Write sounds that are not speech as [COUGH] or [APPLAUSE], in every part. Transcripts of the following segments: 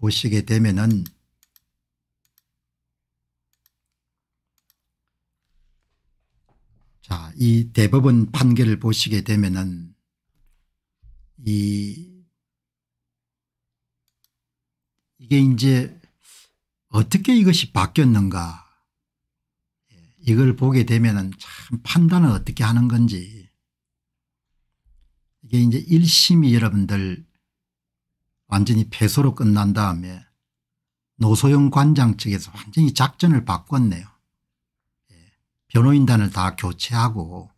보시게 되면은 자, 이 대법원 판결을 보시게 되면은 이 이게 이제 어떻게 이것이 바뀌었는가 예, 이걸 보게 되면참 판단을 어떻게 하는 건지 이게 이제 1심이 여러분들 완전히 패소로 끝난 다음에 노소영 관장 측에서 완전히 작전을 바꿨네요. 예, 변호인단을 다 교체하고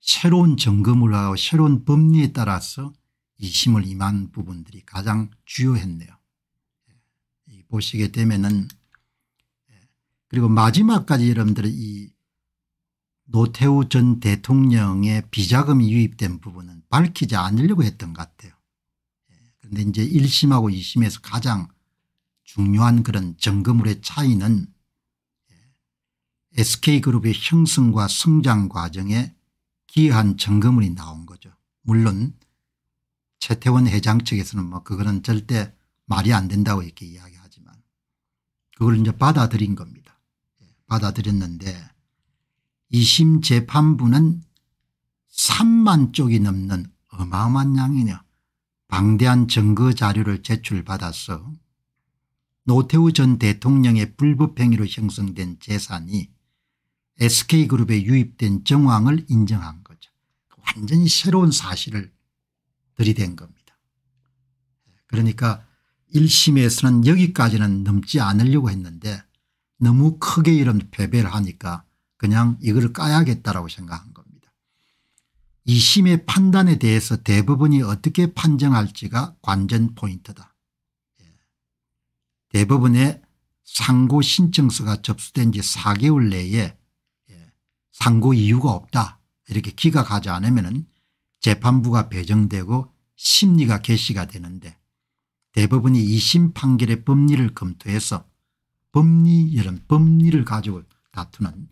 새로운 점검을 하고 새로운 법리에 따라서 이심을 임한 부분들이 가장 주요했네요. 예, 보시게 되면은 예, 그리고 마지막까지 여러분들이 노태우 전 대통령의 비자금이 유입된 부분은 밝히지 않으려고 했던 것 같아요. 근데 이제 1심하고 2심에서 가장 중요한 그런 점검물의 차이는 SK그룹의 예, 형성과 성장 과정에 기여한 점검물이 나온 거죠. 물론 최태원 회장 측에서는 뭐 그거는 절대 말이 안 된다고 이렇게 이야기하지만 그걸 이제 받아들인 겁니다. 예, 받아들였는데 2심 재판부는 3만 쪽이 넘는 어마어마한 양이네요 방대한 증거 자료를 제출받아서 노태우 전 대통령의 불법행위로 형성된 재산이 SK그룹에 유입된 정황을 인정한 거죠. 완전히 새로운 사실을 들이댄 겁니다. 그러니까 1심에서는 여기까지는 넘지 않으려고 했는데 너무 크게 이런 패배를 하니까 그냥 이걸 까야겠다라고 생각한 거예요. 이 심의 판단에 대해서 대법원이 어떻게 판정할지가 관전 포인트다. 예. 대법원의 상고 신청서가 접수된 지 4개월 내에 예, 상고 이유가 없다 이렇게 기각하지 않으면 재판부가 배정되고 심리가 개시가 되는데 대법원이 2심 판결의 법리를 검토해서 법리 이런 법리를 가지고 다투는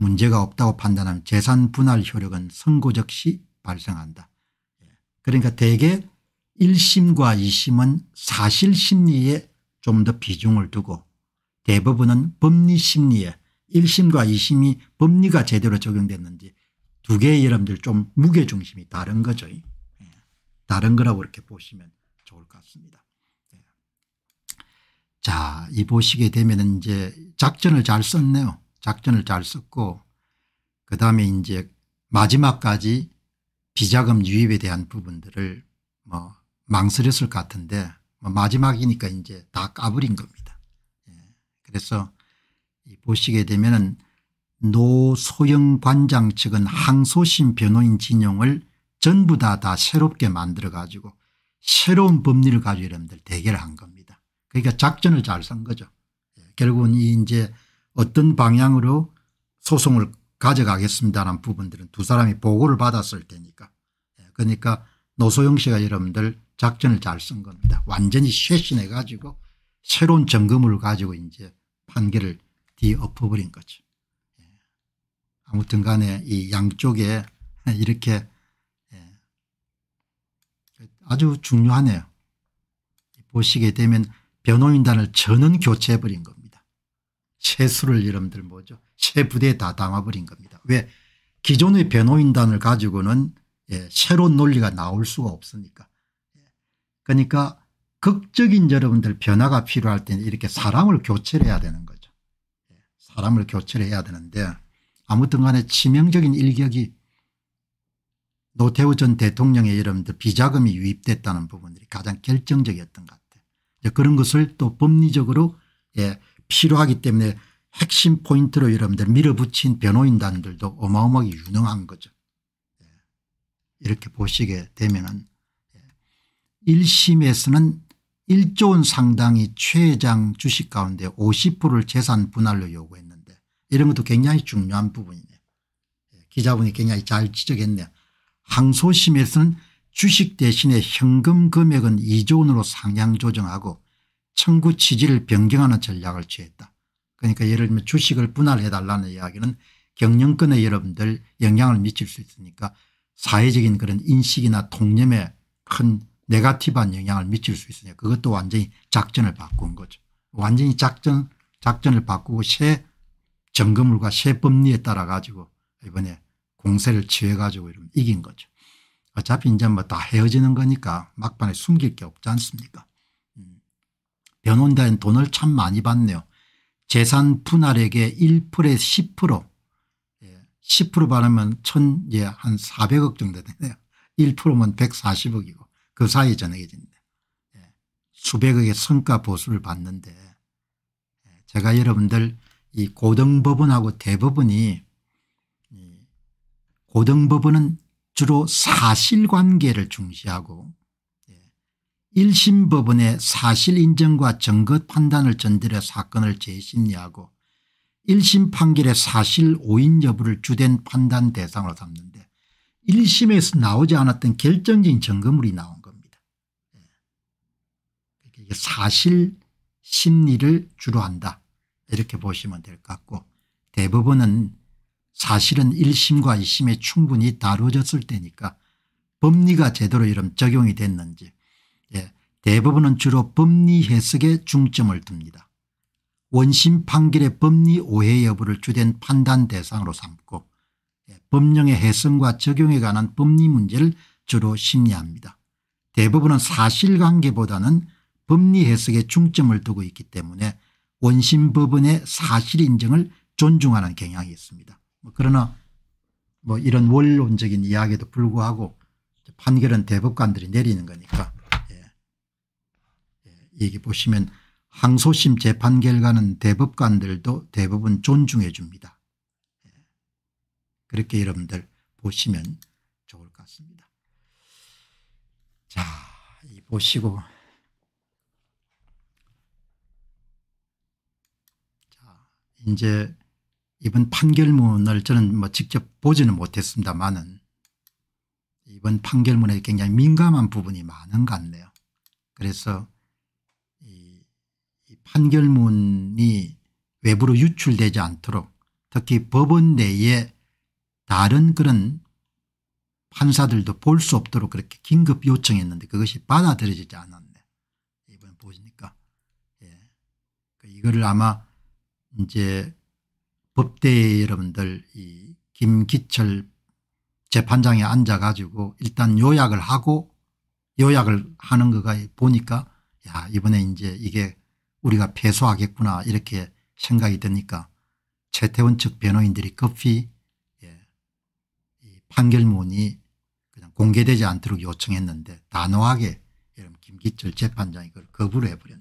문제가 없다고 판단하면 재산 분할 효력은 선고적 시 발생한다. 예. 그러니까 대개 1심과 2심은 사실 심리에 좀 더 비중을 두고 대법원은 법리 심리에 1심과 2심이 법리가 제대로 적용됐는지 두 개의 여러분들 좀 무게중심이 다른 거죠. 예. 다른 거라고 이렇게 보시면 좋을 것 같습니다. 예. 자, 이 보시게 되면 이제 작전을 잘 썼네요. 작전을 잘 썼고 그다음에 이제 마지막까지 비자금 유입에 대한 부분들을 뭐 망설였을 것 같은데 뭐 마지막이니까 이제 다 까버린 겁니다. 예. 그래서 보시게 되면은 노소영 관장 측은 항소심 변호인 진영을 전부 다 다 새롭게 만들어 가지고 새로운 법리를 가지고 여러분들 대결한 겁니다. 그러니까 작전을 잘 쓴 거죠. 예. 결국은 이 이제 어떤 방향으로 소송을 가져가겠습니다라는 부분들은 두 사람이 보고를 받았을 테니까. 예, 그러니까 노소영 씨가 여러분들 작전을 잘 쓴 겁니다. 완전히 쇄신해 가지고 새로운 점검을 가지고 이제 판결을 뒤엎어버린 거죠. 예. 아무튼 간에 이 양쪽에 [LAUGHS] 이렇게 예, 아주 중요하네요. 보시게 되면 변호인단을 전원 교체해버린 겁니다. 세수를 여러분들 뭐죠 세부대에 다 담아버린 겁니다. 왜 기존의 변호인단을 가지고는 예, 새로운 논리가 나올 수가 없으니까 그러니까 극적인 여러분들 변화가 필요할 때는 이렇게 사람을 교체를 해야 되는 거죠. 예, 사람을 교체를 해야 되는데 아무튼 간에 치명적인 일격이 노태우 전 대통령의 여러분들 비자금이 유입됐다는 부분들이 가장 결정적이었던 것 같아요. 그런 것을 또 법리적으로 예, 필요하기 때문에 핵심 포인트로 여러분들 밀어붙인 변호인단들도 어마어마하게 유능한 거죠. 예. 이렇게 보시게 되면은 1심에서는 예. 1조 원 상당의 최장 주식 가운데 50%를 재산 분할로 요구했는데 이런 것도 굉장히 중요한 부분이네요. 예. 기자분이 굉장히 잘 지적했네요. 항소심에서는 주식 대신에 현금 금액은 2조 원으로 상향 조정하고 청구 취지를 변경하는 전략을 취했다. 그러니까 예를 들면 주식을 분할해 달라는 이야기는 경영권에 여러분들 영향을 미칠 수 있으니까 사회적인 그런 인식이나 통념에 큰 네가티브한 영향을 미칠 수 있으니까 그것도 완전히 작전을 바꾼 거죠. 완전히 작전, 작전을 바꾸고 새 점검물과 새 법리에 따라 가지고 이번에 공세를 취해 가지고 이러면 이긴 거죠. 어차피 이제 뭐 다 헤어지는 거니까 막판에 숨길 게 없지 않습니까 변호인단 돈을 참 많이 받네요. 재산 분할액의 1%에 10% 10% 받으면 천, 예, 한 400억 정도 되네요. 1%면 140억이고 그 사이에 전해집니다. 예, 수백억의 성과 보수를 받는데 예, 제가 여러분들 이 고등법원하고 대법원이 고등법원은 주로 사실관계를 중시하고 1심 법원에 사실인정과 증거 판단을 전달해 사건을 재심리하고 1심 판결의 사실 오인 여부를 주된 판단 대상으로 삼는데 1심에서 나오지 않았던 결정적인 증거물이 나온 겁니다. 예. 그러니까 사실 심리를 주로 한다 이렇게 보시면 될 것 같고 대법원은 사실은 1심과 2심에 충분히 다루어졌을 때니까 법리가 제대로 이런 적용이 됐는지 대부분은 주로 법리 해석에 중점을 둡니다. 원심 판결의 법리 오해 여부를 주된 판단 대상으로 삼고 예, 법령의 해석과 적용에 관한 법리 문제를 주로 심리합니다. 대부분은 사실관계보다는 법리 해석에 중점을 두고 있기 때문에 원심 법원의 사실 인정을 존중하는 경향이 있습니다. 뭐 그러나 뭐 이런 원론적인 이야기에도 불구하고 판결은 대법관들이 내리는 거니까 여기 보시면 항소심 재판 결과는 대법관들도 대부분 존중해 줍니다. 예. 그렇게 여러분들 보시면 좋을 것 같습니다. 자, 이 보시고 자, 이제 이번 판결문을 저는 뭐 직접 보지는 못했습니다만은 이번 판결문에 굉장히 민감한 부분이 많은 것 같네요. 그래서 판결문이 외부로 유출되지 않도록 특히 법원 내에 다른 그런 판사들도 볼 수 없도록 그렇게 긴급 요청했는데 그것이 받아들여지지 않았네. 이번 보시니까. 예. 그러니까 이거를 아마 이제 법대 여러분들 이 김기철 재판장에 앉아가지고 일단 요약을 하고 요약을 하는 거가 보니까 야 이번에 이제 이게 우리가 패소하겠구나 이렇게 생각이 드니까 최태원 측 변호인들이 급히 예, 판결문이 그냥 공개되지 않도록 요청했는데 단호하게 여러분 김기철 재판장이 그걸 거부를 해버렸네.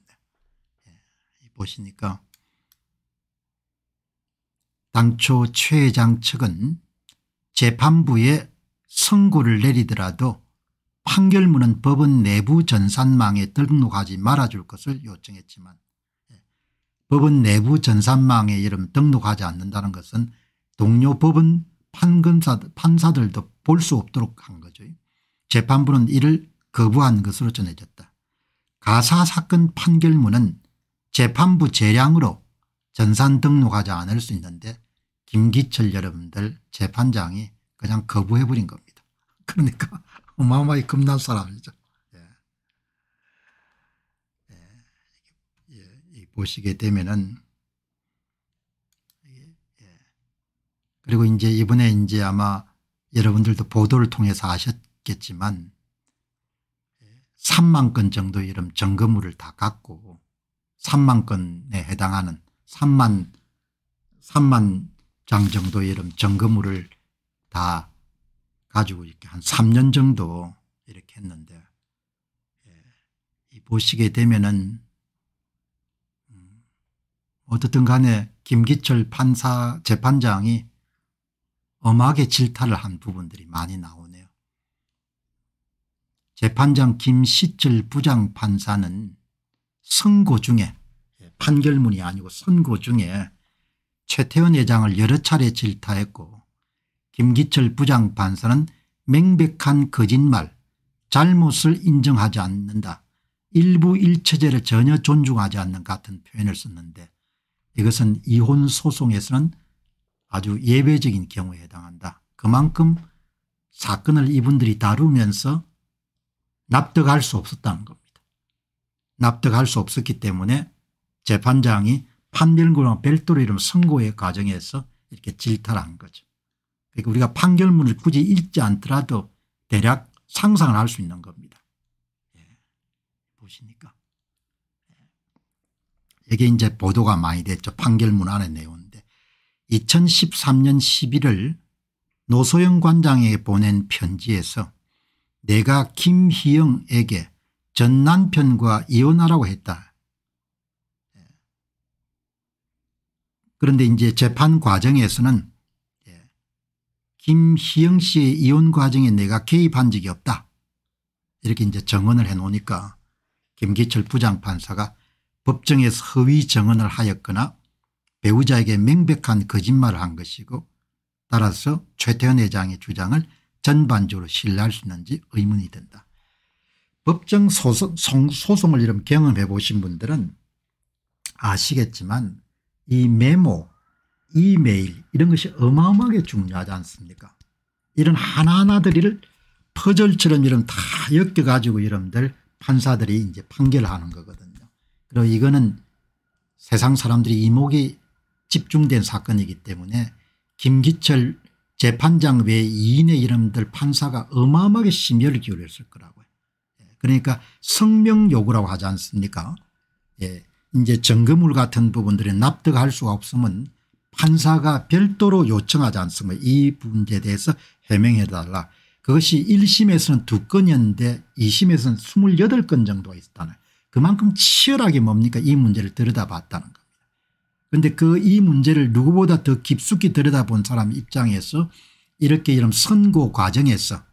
예, 보시니까 당초 최 회장 측은 재판부에 선고를 내리더라도 판결문은 법원 내부 전산망에 등록하지 말아줄 것을 요청했지만 법원 내부 전산망에 이름 등록하지 않는다는 것은 동료 법원 판검사 판사들도 볼 수 없도록 한 거죠. 재판부는 이를 거부한 것으로 전해졌다. 가사 사건 판결문은 재판부 재량으로 전산 등록하지 않을 수 있는데 김기철 여러분들 재판장이 그냥 거부해버린 겁니다. [LAUGHS] 그러니까 어마어마히 겁난 사람이죠. 보시게 되면은 예. 그리고 이제 이번에 이제 아마 여러분들도 보도를 통해서 아셨겠지만 3만 건 정도 이름 점거물을 다 갖고 3만 건에 해당하는 3만 3만 장 정도 이름 점거물을 다 가지고 이렇게 한 3년 정도 이렇게 했는데 예, 보시게 되면은 어떻든 간에 김기철 판사 재판장이 엄하게 질타를 한 부분들이 많이 나오네요. 재판장 김시철 부장판사는 선고 중에 예. 판결문이 아니고 선고 중에 최태원 회장을 여러 차례 질타했고 김기철 부장판사는 맹백한 거짓말 잘못을 인정하지 않는다 일부일처제를 전혀 존중하지 않는 같은 표현을 썼는데 이것은 이혼 소송에서는 아주 예외적인 경우에 해당한다. 그만큼 사건을 이분들이 다루면서 납득할 수 없었다는 겁니다. 납득할 수 없었기 때문에 재판장이 판결문과 별도로 이런 선고의 과정에서 이렇게 질타한 를 거죠. 그러니까 우리가 판결문을 굳이 읽지 않더라도 대략 상상을 할 수 있는 겁니다. 예. 보시니까. 이게 이제 보도가 많이 됐죠. 판결문 안에 내용인데 2013년 1 1월 노소영 관장에게 보낸 편지에서 내가 김희영에게 전 남편과 이혼하라고 했다. 예. 그런데 이제 재판 과정에서는 예, 김희영 씨의 이혼 과정에 내가 개입한 적이 없다. 이렇게 이제 정언을 해놓으니까 김기철 부장판사가 법정에 허위 증언을 하였거나 배우자에게 명백한 거짓말을 한 것이고 따라서 최태원 회장의 주장을 전반적으로 신뢰할 수 있는지 의문이 든다 법정 소송, 소송을 이런 경험해 보신 분들은 아시겠지만 이 메모 이메일 이런 것이 어마어마하게 중요하지 않습니까 이런 하나하나들을 퍼즐처럼 이런 다 엮여가지고 이런들 판사들이 이제 판결하는 거거든요. 그리고 이거는 세상 사람들이 이목이 집중된 사건이기 때문에 김기철 재판장 외 2인의 이름들 판사가 어마어마하게 심혈을 기울였을 거라고요. 예, 그러니까 성명 요구라고 하지 않습니까 예. 이제 정금물 같은 부분들이 납득할 수가 없으면 판사가 별도로 요청하지 않습니까 이 문제에 대해서 해명해 달라. 그것이 1심에서는 2건이었는데 2심에서는 28건 정도가 있었다는 그만큼 치열하게 뭡니까 이 문제를 들여다봤다는 겁니다. 그런데 그 이 문제를 누구보다 더 깊숙이 들여다본 사람 입장에서 이렇게 이런 선고 과정에서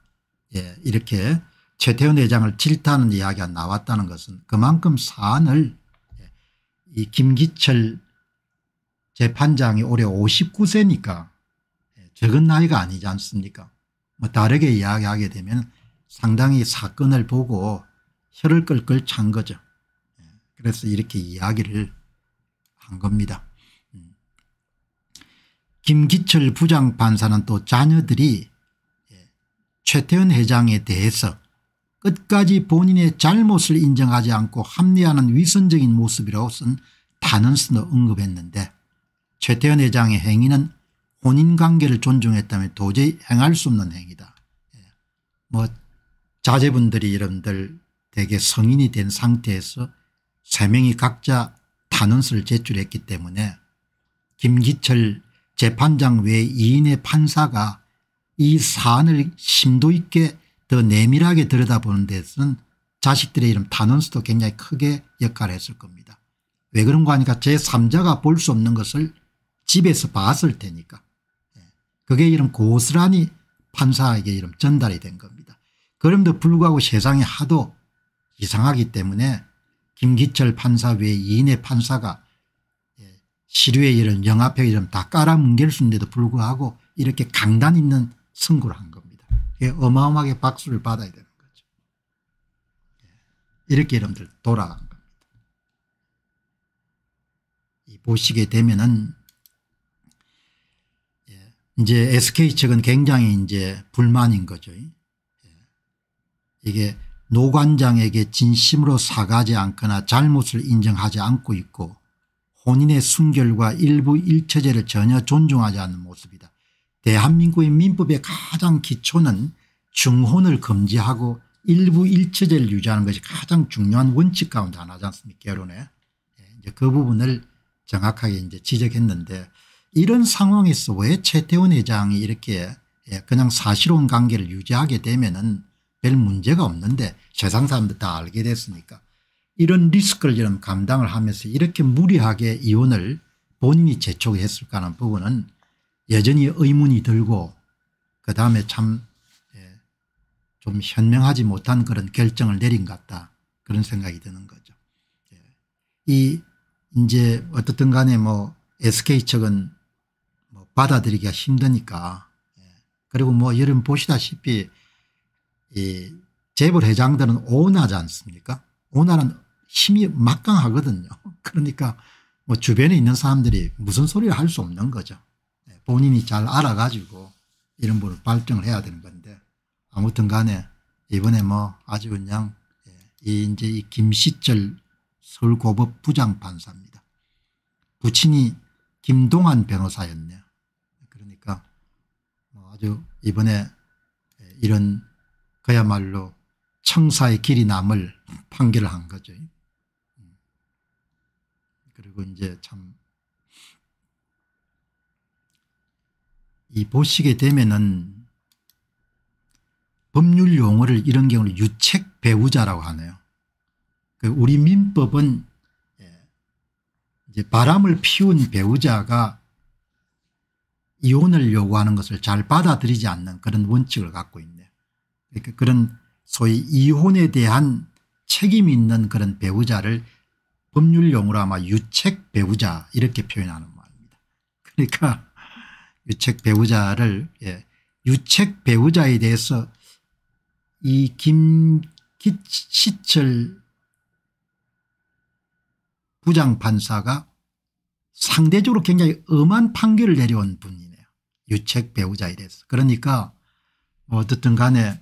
예, 이렇게 최태원 회장을 질타하는 이야기가 나왔다는 것은 그만큼 사안을 예, 이 김기철 재판장이 올해 59세니까 예, 적은 나이가 아니지 않습니까 뭐 다르게 이야기하게 되면 상당히 사건을 보고 혀를 끌끌 찬 거죠. 그래서 이렇게 이야기를 한 겁니다. 음. 김기철 부장판사는 또 자녀들이 예, 최태원 회장에 대해서 끝까지 본인의 잘못을 인정하지 않고 합리하는 위선적인 모습이라고선 단언스너 언급했는데 최태원 회장의 행위는 혼인관계를 존중했다면 도저히 행할 수 없는 행위다. 예. 뭐 자제분들이 여러분들 되게 성인이 된 상태에서 세 명이 각자 탄원서를 제출했기 때문에 김기철 재판장 외 2인의 판사가 이 사안을 심도 있게 더 내밀하게 들여다보는 데서는 자식들의 이름 탄원서도 굉장히 크게 역할을 했을 겁니다. 왜 그런가 하니까 제3자가 볼 수 없는 것을 집에서 봤을 테니까 예. 그게 이런 고스란히 판사에게 이름 전달이 된 겁니다. 그럼에도 불구하고 세상이 하도 이상하기 때문에 김기철 판사 외 2인의 판사가 예, 시류의 이름 영화표 이름 다 깔아뭉갤 수 있는데도 불구하고 이렇게 강단 있는 승부를한 겁니다. 어마어마하게 박수를 받아야 되는 거죠. 예, 이렇게 여러분들 돌아간 겁니다. 보시게 되면은 예, 이제 SK 측은 굉장히 이제 불만인 거죠. 이게 노관장에게 진심으로 사과하지 않거나 잘못을 인정하지 않고 있고 혼인의 순결과 일부 일처제를 전혀 존중하지 않는 모습이다. 대한민국의 민법의 가장 기초는 중혼을 금지하고 일부 일처제를 유지하는 것이 가장 중요한 원칙 가운데 하나지 않습니까 결혼에 예, 이제 그 부분을 정확하게 이제 지적했는데 이런 상황에서 왜 최태원 회장이 이렇게 예, 그냥 사실혼 관계를 유지하게 되면은 별 문제가 없는데 세상 사람들 다 알게 됐으니까 이런 리스크를 좀 감당을 하면서 이렇게 무리하게 이혼을 본인이 재촉했을까 하는 부분은 여전히 의문이 들고 그다음에 참좀 예, 현명하지 못한 그런 결정을 내린 것 같다 그런 생각이 드는 거죠. 예. 이 이제 어떻든 간에 뭐 SK 측은 뭐 받아들이기가 힘드니까 예. 그리고 뭐 여러분 보시다시피 이 재벌 회장들은 오나지 않습니까? 오나는 힘이 막강하거든요. [LAUGHS] 그러니까 뭐 주변에 있는 사람들이 무슨 소리를 할 수 없는 거죠. 네, 본인이 잘 알아가지고 이런 부분 발전을 해야 되는 건데 아무튼 간에 이번에 뭐 아주 그냥 예, 이 이제 이 김시철 서울고법 부장판사입니다. 부친이 김동환 변호사였네요. 그러니까 뭐 아주 이번에 예, 이런 그야말로 청사의 길이 남을 판결을 한 거죠. 그리고 이제 참 이 보시게 되면은 법률 용어를 이런 경우는 유책 배우자라고 하네요. 그 우리 민법은 예, 이제 바람을 피운 배우자가 이혼을 요구하는 것을 잘 받아들이지 않는 그런 원칙을 갖고 있는 그러니까 그런 소위 이혼에 대한 책임 있는 그런 배우자를 법률용어로 아마 유책 배우자 이렇게 표현하는 말입니다. 그러니까 유책 배우자를 예, 유책 배우자에 대해서 이 김기철 부장판사가 상대적으로 굉장히 엄한 판결을 내려온 분이네요. 유책 배우자에 대해서. 그러니까 뭐 어쨌든 간에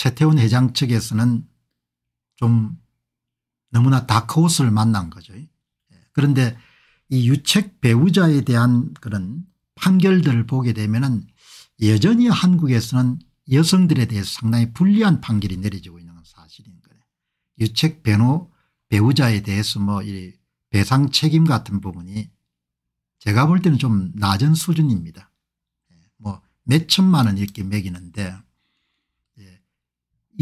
최태훈 회장 측에서는 좀 너무나 다크호스를 만난 거죠. 예. 그런데 이 유책 배우자에 대한 그런 판결들을 보게 되면 은 여전히 한국에서는 여성들에 대해서 상당히 불리한 판결이 내려지고 있는 건 사실인 거예요. 유책 변호 배우자에 대해서 뭐 이 배상 책임 같은 부분이 제가 볼 때는 좀 낮은 수준입니다. 예. 뭐몇 천만 원 이렇게 매기는데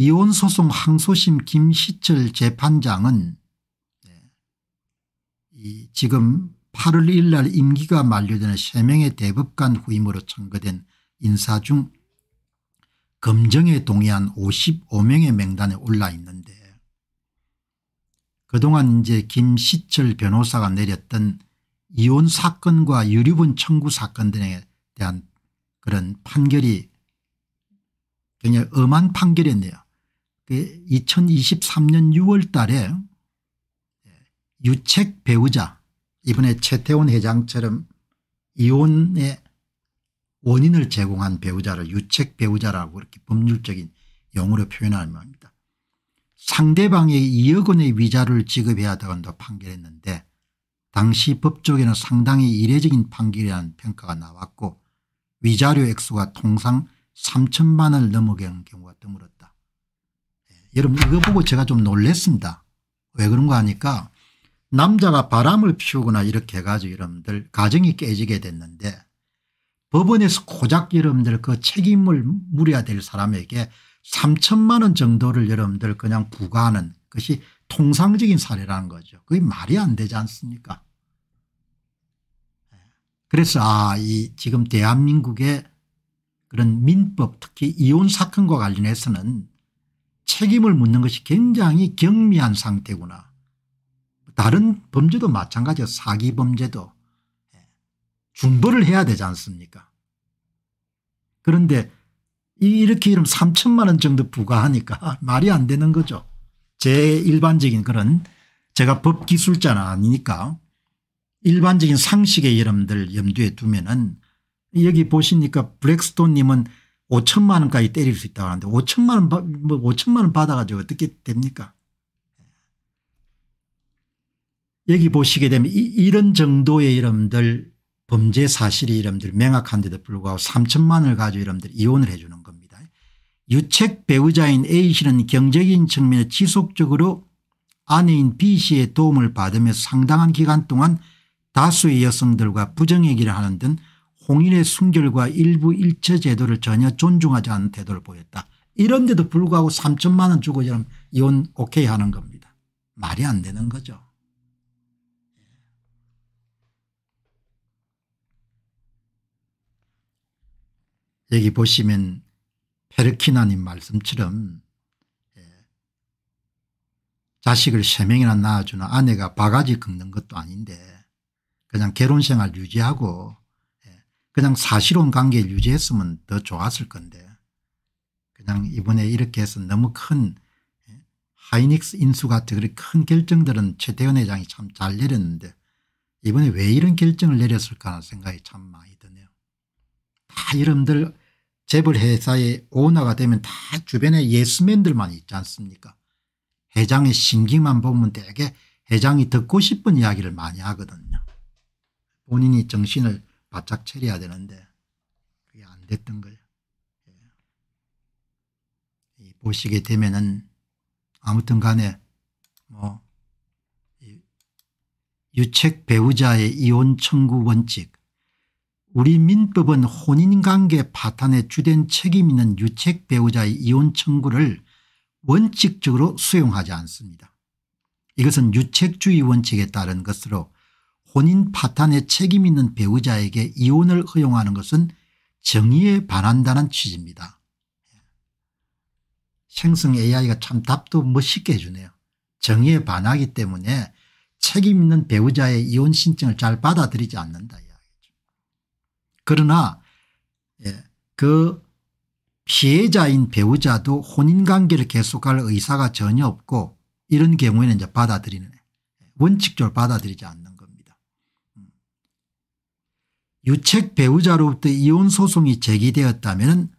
이혼소송 항소심 김시철 재판장은 네, 지금 8월 1일 날 임기가 만료되는 3명의 대법관 후임으로 청거된 인사 중 검정에 동의한 55명의 명단에 올라 있는데 그동안 이제 김시철 변호사가 내렸던 이혼 사건과 유류분 청구 사건 등에 대한 그런 판결이 굉장히 엄한 판결이었네요. 2023년 그 6월 달에 유책 배우자 이번에 최태원 회장처럼 이혼의 원인을 제공한 배우자를 유책 배우자라고 이렇게 법률적인 용어로 표현하는 겁니다. 상대방에 2억 원의 위자를 지급해야 한다고 판결했는데 당시 법조계는 상당히 이례적인 판결이라는 평가가 나왔고 위자료 액수가 통상 3천만 원을 넘어가 경우가 드물었다. 여러분 이거 보고 제가 좀 놀랬습니다. 왜 그런가 하니까 남자가 바람을 피우거나 이렇게 해가지고 여러분들 가정이 깨지게 됐는데 법원에서 고작 여러분들 그 책임을 물어야 될 사람에게 3천만 원 정도를 여러분들 그냥 부과하는 것이 통상적인 사례라는 거죠. 그게 말이 안 되지 않습니까 그래서 아이 지금 대한민국의 그런 민법 특히 이혼 사건과 관련해서는 책임을 묻는 것이 굉장히 경미한 상태구나. 다른 범죄도 마찬가지예 사기 범죄도 예. 중벌을 해야 되지 않습니까 그런데 이렇게 이름 3천만 원 정도 부과하니까 [LAUGHS] 말이 안 되는 거죠. 제 일반적인 그런 제가 법기술자는 아니니까 일반적인 상식의 이름들 염두에 두면은 여기 보시니까 블랙스톤 님은 5천만 원까지 때릴 수 있다고 하는데 5천만 원, 뭐 5천만 원 받아가지고 어떻게 됩니까? 여기 보시게 되면 이, 런 정도의 이름들 범죄 사실이 이름들 명확한데도 불구하고 3천만 원을 가지고 이름들 이혼을 해 주는 겁니다. 유책 배우자인 A씨는 경제적인 측면에 지속적으로 아내인 B씨의 도움을 받으면 상당한 기간 동안 다수의 여성들과 부정얘기를 하는 등 공인의 순결과 일부 일체 제도를 전혀 존중하지 않는 태도를 보였다. 이런데도 불구하고 3천만 원 주고 이러 이혼 오케이 하는 겁니다. 말이 안 되는 거죠. 여기 보시면 페르키나님 말씀처럼 예, 자식을 세명이나 낳아주는 아내가 바가지 긁는 것도 아닌데 그냥 결혼생활 유지하고 그냥 사실혼 관계를 유지했으면 더 좋았을 건데 그냥 이번에 이렇게 해서 너무 큰 예, 하이닉스 인수 같은 그런 큰 결정들은 최태원 회장이 참 잘 내렸는데 이번에 왜 이런 결정을 내렸을까 하는 생각이 참 많이 드네요. 다 여러분들 재벌 회사의 오너가 되면 다 주변에 예수맨들만 있지 않습니까 회장의 심기만 보면 되게 회장이 듣고 싶은 이야기를 많이 하거든요. 본인이 정신을 바짝 처리해야 되는데 그게 안 됐던 거예요. 예. 보시게 되면은 아무튼 간에 뭐 유책 배우자의 이혼 청구 원칙 우리 민법은 혼인관계 파탄의 주된 책임 있는 유책 배우자의 이혼 청구를 원칙적으로 수용하지 않습니다. 이것은 유책주의 원칙에 따른 것으로 혼인 파탄에 책임 있는 배우자에게 이혼을 허용하는 것은 정의에 반한다는 취지입니다. 생성 AI가 참 답도 멋있게 해주네요. 정의에 반하기 때문에 책임 있는 배우자의 이혼 신청을 잘 받아들이지 않는다 이야기죠. 그러나 예, 그 피해자인 배우자도 혼인관계를 계속할 의사가 전혀 없고 이런 경우에는 이제 받아들이는 예, 원칙적으로 받아들이지 않는 유책 배우자로부터 이혼 소송이 제기되었다면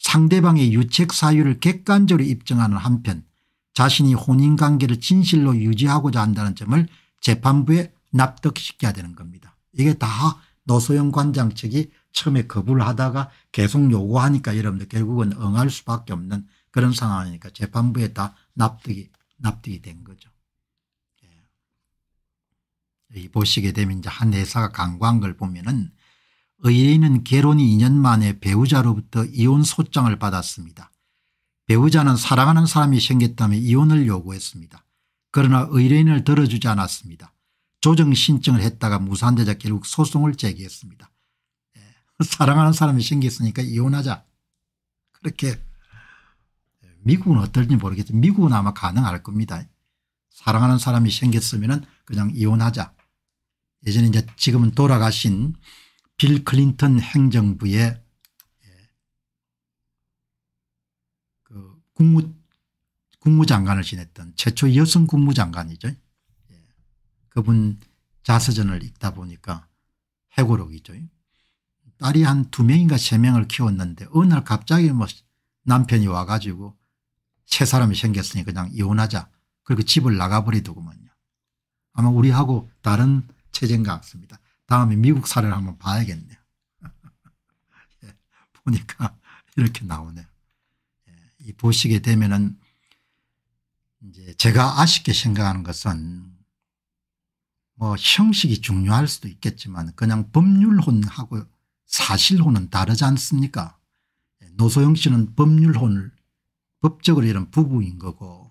상대방의 유책 사유를 객관적으로 입증하는 한편 자신이 혼인관계를 진실로 유지하고자 한다는 점을 재판부에 납득시켜야 되는 겁니다. 이게 다 노소영 관장 측이 처음에 거부를 하다가 계속 요구하니까 여러분들 결국은 응할 수밖에 없는 그런 상황이니까 재판부에 다 납득이 납득이 된 거죠. 이 예. 보시게 되면 이제 한 회사가 강구한 걸 보면은 의뢰인은 결혼이 2년 만에 배우자로부터 이혼 소장을 받았습니다. 배우자는 사랑하는 사람이 생겼다며 이혼을 요구했습니다. 그러나 의뢰인을 들어주지 않았습니다. 조정 신청을 했다가 무산되자 결국 소송을 제기했습니다. 예, 사랑하는 사람이 생겼으니까 이혼하자. 그렇게 미국은 어떨지 모르겠지만 미국은 아마 가능할 겁니다. 사랑하는 사람이 생겼으면 그냥 이혼하자. 예전에 이제 지금은 돌아가신 빌 클린턴 행정부의 예, 그 국무, 국무장관을 지냈던 최초 여성 국무장관이죠. 예. 그분 자서전을 읽다 보니까 해고록이죠. 딸이 한 두 명인가 세 명을 키웠는데 어느 날 갑자기 뭐 남편이 와가지고 세 사람이 생겼으니 그냥 이혼하자. 그리고 집을 나가버리더구먼요. 아마 우리하고 다른 체제인 것 같습니다. 다음에 미국 사례를 한번 봐야겠네요. [LAUGHS] 예, 보니까 이렇게 나오네요. 예, 이 보시게 되면은 이제 제가 아쉽게 생각하는 것은 뭐 형식이 중요할 수도 있겠지만 그냥 법률혼하고 사실혼은 다르지 않습니까? 예, 노소영 씨는 법률혼을 법적으로 이런 부부인 거고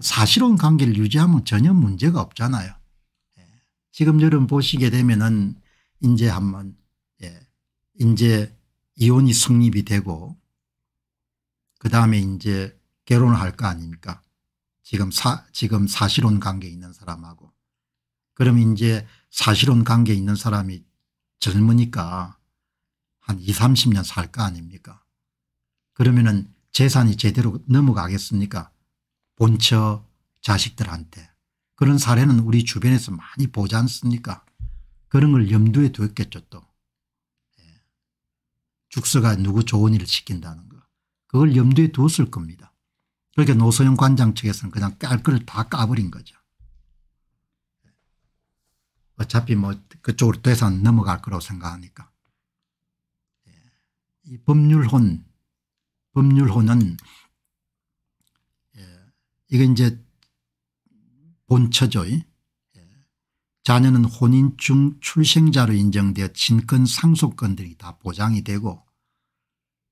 사실혼 관계를 유지하면 전혀 문제가 없잖아요. 지금 여러분 보시게 되면은 이제 한번 예, 이제 이혼이 성립이 되고 그다음에 이제 결혼을 할 거 아닙니까? 지금 사 지금 사실혼 관계 있는 사람하고 그럼 이제 사실혼 관계 있는 사람이 젊으니까 한 2, 30년 살 거 아닙니까? 그러면은 재산이 제대로 넘어가겠습니까? 본처 자식들한테. 그런 사례는 우리 주변에서 많이 보지 않습니까 그런 걸 염두에 두었겠죠 또. 예. 죽서가 누구 좋은 일을 시킨다는 거. 그걸 염두에 두었을 겁니다. 그렇게 그러니까 노소영 관장 측에서는 그냥 깔끔를다 까버린 거죠. 예. 어차피 뭐 그쪽으로 돼서 넘어갈 거라고 생각하니까. 예. 이 법률혼, 법률혼은 예. 이게 이제 본처죠 예, 자녀는 혼인중 출생자로 인정되어 친권 상속권들이 다 보장이 되고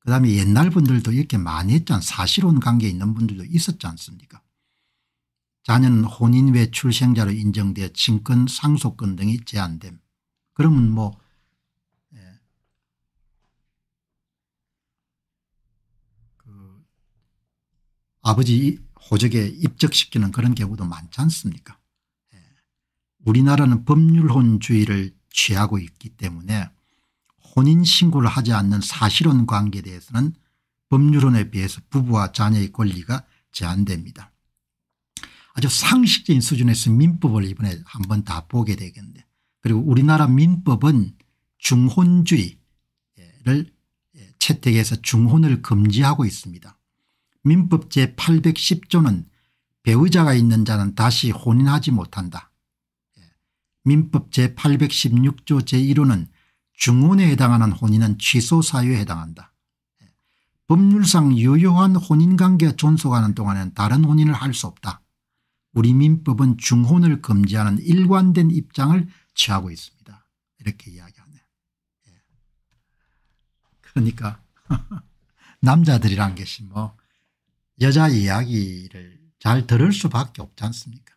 그다음에 옛날 분들도 이렇게 많이 했지 않 사실혼 관계 있는 분들도 있었지 않습니까 자녀는 혼인 외 출생자로 인정되어 친권 상속권 등이 제한됨 그러면 뭐 예, 그 아버지 고적에 입적시키는 그런 경우도 많지 않습니까 예. 우리나라는 법률혼주의를 취하고 있기 때문에 혼인신고를 하지 않는 사실혼 관계에 대해서는 법률혼에 비해서 부부와 자녀의 권리가 제한됩니다. 아주 상식적인 수준에서 민법을 이번에 한번 다 보게 되겠는데 그리고 우리나라 민법은 중혼주의를 예, 채택해서 중혼을 금지하고 있습니다. 민법 제810조는 배우자가 있는 자는 다시 혼인하지 못한다. 예. 민법 제816조 제1호는 중혼에 해당하는 혼인은 취소 사유에 해당한다. 예. 법률상 유효한 혼인관계 존속하는 동안에는 다른 혼인을 할 수 없다. 우리 민법은 중혼을 금지하는 일관된 입장을 취하고 있습니다. 이렇게 이야기하네 예. 그러니까 [LAUGHS] 남자들이란 것이 뭐 여자 이야기를 잘 들을 수밖에 없지 않습니까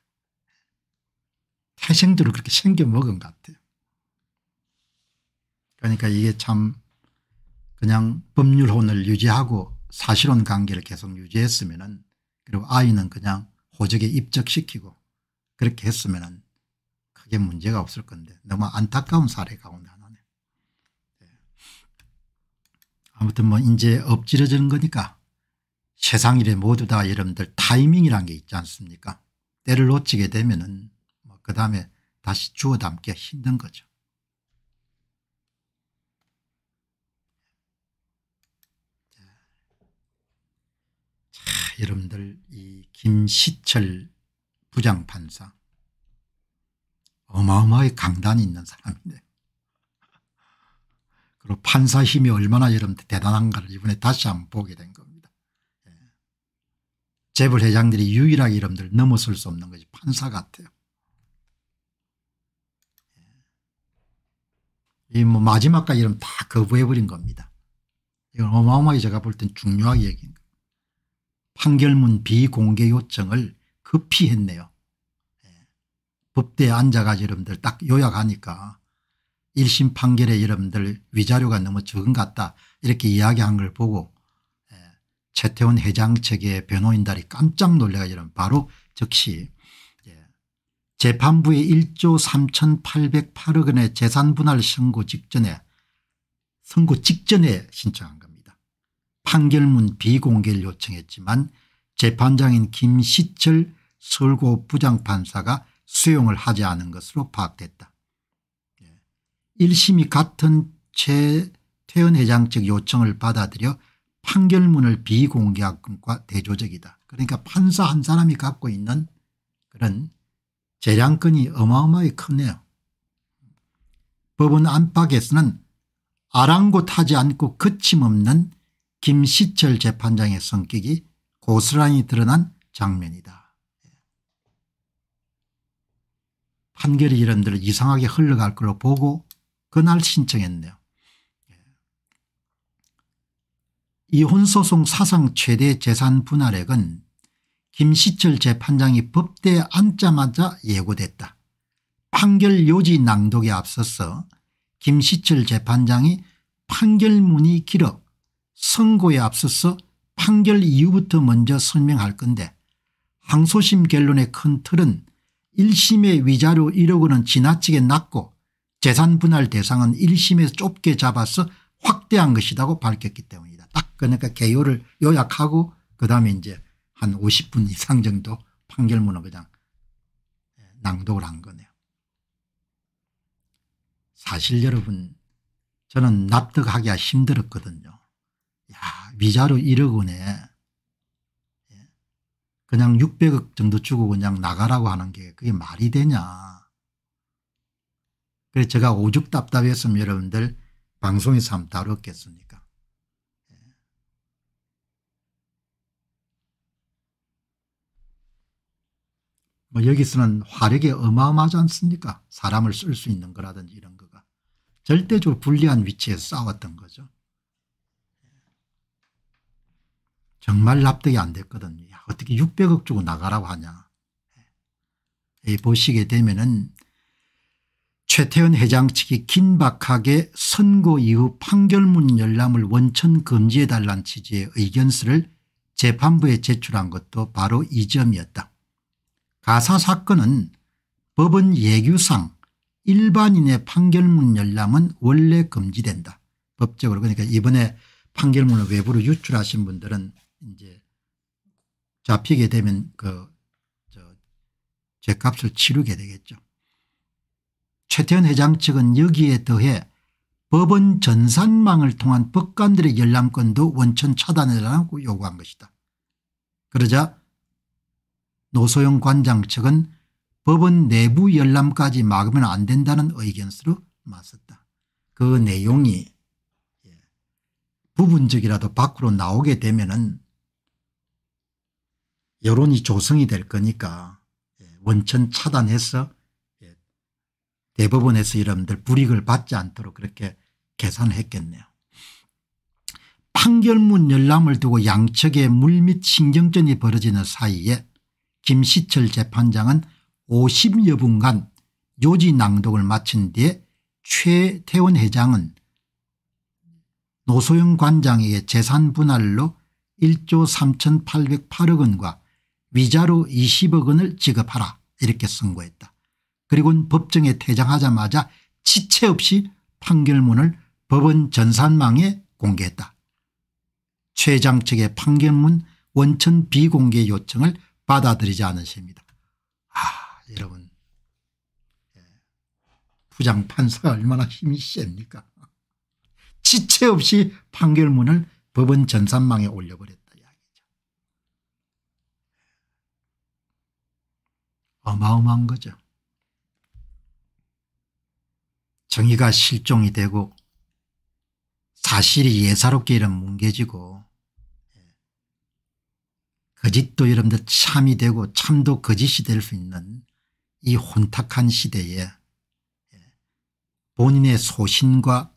태생들을 그렇게 생겨먹은 것 같아요. 그러니까 이게 참 그냥 법률혼을 유지하고 사실혼 관계를 계속 유지했으면 은 그리고 아이는 그냥 호적에 입적시키고 그렇게 했으면 은 크게 문제가 없을 건데 너무 안타까운 사례 가운데 하나네. 네. 아무튼 뭐 이제 엎질러지는 거니까 세상 일에 모두 다 여러분들 타이밍이란 게 있지 않습니까 때를 놓치게 되면 은그 뭐 다음에 다시 주워 담기 힘든 거죠. 자, 여러분들 이 김시철 부장판사 어마어마하게 강단이 있는 사람인데 그리고 판사 힘이 얼마나 여러분 대단한가를 이번에 다시 한번 보게 된 거. 재벌 회장들이 유일하게 이름들 넘어설 수 없는 것이 판사 같아요. 예. 이뭐 마지막까지 이름 다 거부해버린 겁니다. 이건 어마어마하게 제가 볼 땐 중요하게 얘기인 거예요. 판결문 비공개 요청을 급히 했네요. 예. 법대에 앉아가지 여러분들 딱 요약하니까 1심 판결에 여러분들 위자료가 너무 적은 것 같다 이렇게 이야기한 걸 보고 최태원 회장 측의 변호인들이 깜짝 놀래가지는 바로 즉시 예, 재판부의 1조 3,808억 원의 재산 분할 선고 직전에 선고 직전에 신청한 겁니다. 판결문 비공개를 요청했지만 재판장인 김시철 설고 부장판사가 수용을 하지 않은 것으로 파악됐다. 1심이 예, 같은 최태현 회장 측 요청을 받아들여 판결문을 비공개학과 대조적이다. 그러니까 판사 한 사람이 갖고 있는 그런 재량권이 어마어마하게 크네요. 법원 안팎에서는 아랑곳하지 않고 그침없는 김시철 재판장의 성격이 고스란히 드러난 장면이다. 판결이 이런대로 이상하게 흘러갈 걸로 보고 그날 신청했네요. 이혼소송 사상 최대 재산 분할액은 김시철 재판장이 법대에 앉자마자 예고됐다. 판결 요지 낭독에 앞서서 김시철 재판장이 판결문이 길어 선고에 앞서서 판결 이유부터 먼저 설명할 건데 항소심 결론의 큰 틀은 1심의 위자료 1억 원은 지나치게 낮고 재산 분할 대상은 1심에서 좁게 잡아서 확대한 것이라고 밝혔기 때문이다. 딱 그러니까 개요를 요약하고 그다음에 이제 한 50분 이상 정도 판결문을 그냥 예, 낭독을 한 거네요. 사실 여러분 저는 납득하기가 힘들었거든요. 야 위자료 1억 원에 예, 그냥 600억 정도 주고 그냥 나가라고 하는 게 그게 말이 되냐. 그래서 제가 오죽답답했으면 여러분들 방송에서 한번 다뤘겠습니까. 뭐 여기서는 화력이 어마어마하지 않습니까 사람을 쓸 수 있는 거라든지 이런 거가 절대적으로 불리한 위치에서 싸웠던 거죠. 정말 납득이 안 됐거든요. 야, 어떻게 600억 주고 나가라고 하냐. 예. 이 보시게 되면은 최태원 회장 측이 긴박하게 선고 이후 판결문 열람을 원천 금지해달라는 취지의 의견서를 재판부에 제출한 것도 바로 이 점이었다. 가사 사건은 법원 예규상 일반인의 판결문 열람은 원래 금지된다. 법적으로 그러니까 이번에 판결문을 외부로 유출하신 분들은 이제 잡히게 되면 그 죄값을 치르게 되겠죠. 최태원 회장 측은 여기에 더해 법원 전산망을 통한 법관들의 열람권도 원천 차단해달라고 요구한 것이다. 그러자 노소영 관장 측은 법은 내부 열람까지 막으면 안 된다는 의견으로 맞섰다. 그 내용이 예, 부분적이라도 밖으로 나오게 되면 은 여론이 조성이 될 거니까 예, 원천 차단해서 예, 대법원에서 여러분들 불익을 받지 않도록 그렇게 계산했겠네요. 판결문 열람을 두고 양측의 물밑 신경전이 벌어지는 사이에 김시철 재판장은 50여 분간 요지 낭독을 마친 뒤에 최태원 회장은 노소영 관장에게 재산 분할로 1조 3,808억 원과 위자료 20억 원을 지급하라 이렇게 선고했다. 그리고는 법정에 퇴장하자마자 지체 없이 판결문을 법원 전산망에 공개했다. 최장 측의 판결문 원천 비공개 요청을 받아들이지 않으십니다. 아 여러분 예. 부장판사가 얼마나 힘이 셉니까 지체 없이 판결문을 법원 전산망에 올려버렸다 이야기죠. 어마어마한 거죠. 정의가 실종이 되고 사실이 예사롭게 이런 뭉개지고 거짓도 여러분들 참이 되고 참도 거짓이 될 수 있는 이 혼탁한 시대에 예, 본인의 소신과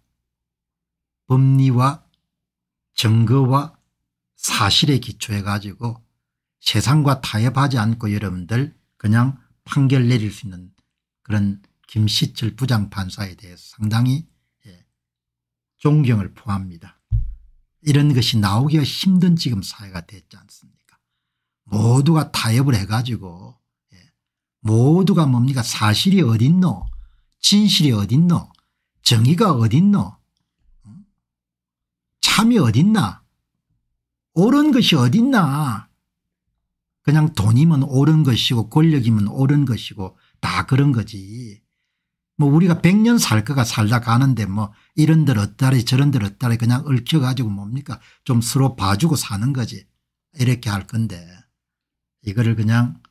법리와 증거와 사실에 기초해 가지고 세상과 타협하지 않고 여러분들 그냥 판결 내릴 수 있는 그런 김시철 부장판사에 대해서 상당히 예, 존경을 포합니다. 이런 것이 나오기가 힘든 지금 사회가 됐지 않습니까 모두가 타협을 해가지고 예. 모두가 뭡니까 사실이 어딨노 진실이 어딨노 정의가 어딨노 참이 어딨나 옳은 것이 어딨나 그냥 돈이면 옳은 것이고 권력이면 옳은 것이고 다 그런 거지 뭐 우리가 100년 살 거가 살다 가는데 뭐 이런들 어따리 저런들 어따리 그냥 얽혀가지고 뭡니까 좀 서로 봐주고 사는 거지 이렇게 할 건데 이거를 그냥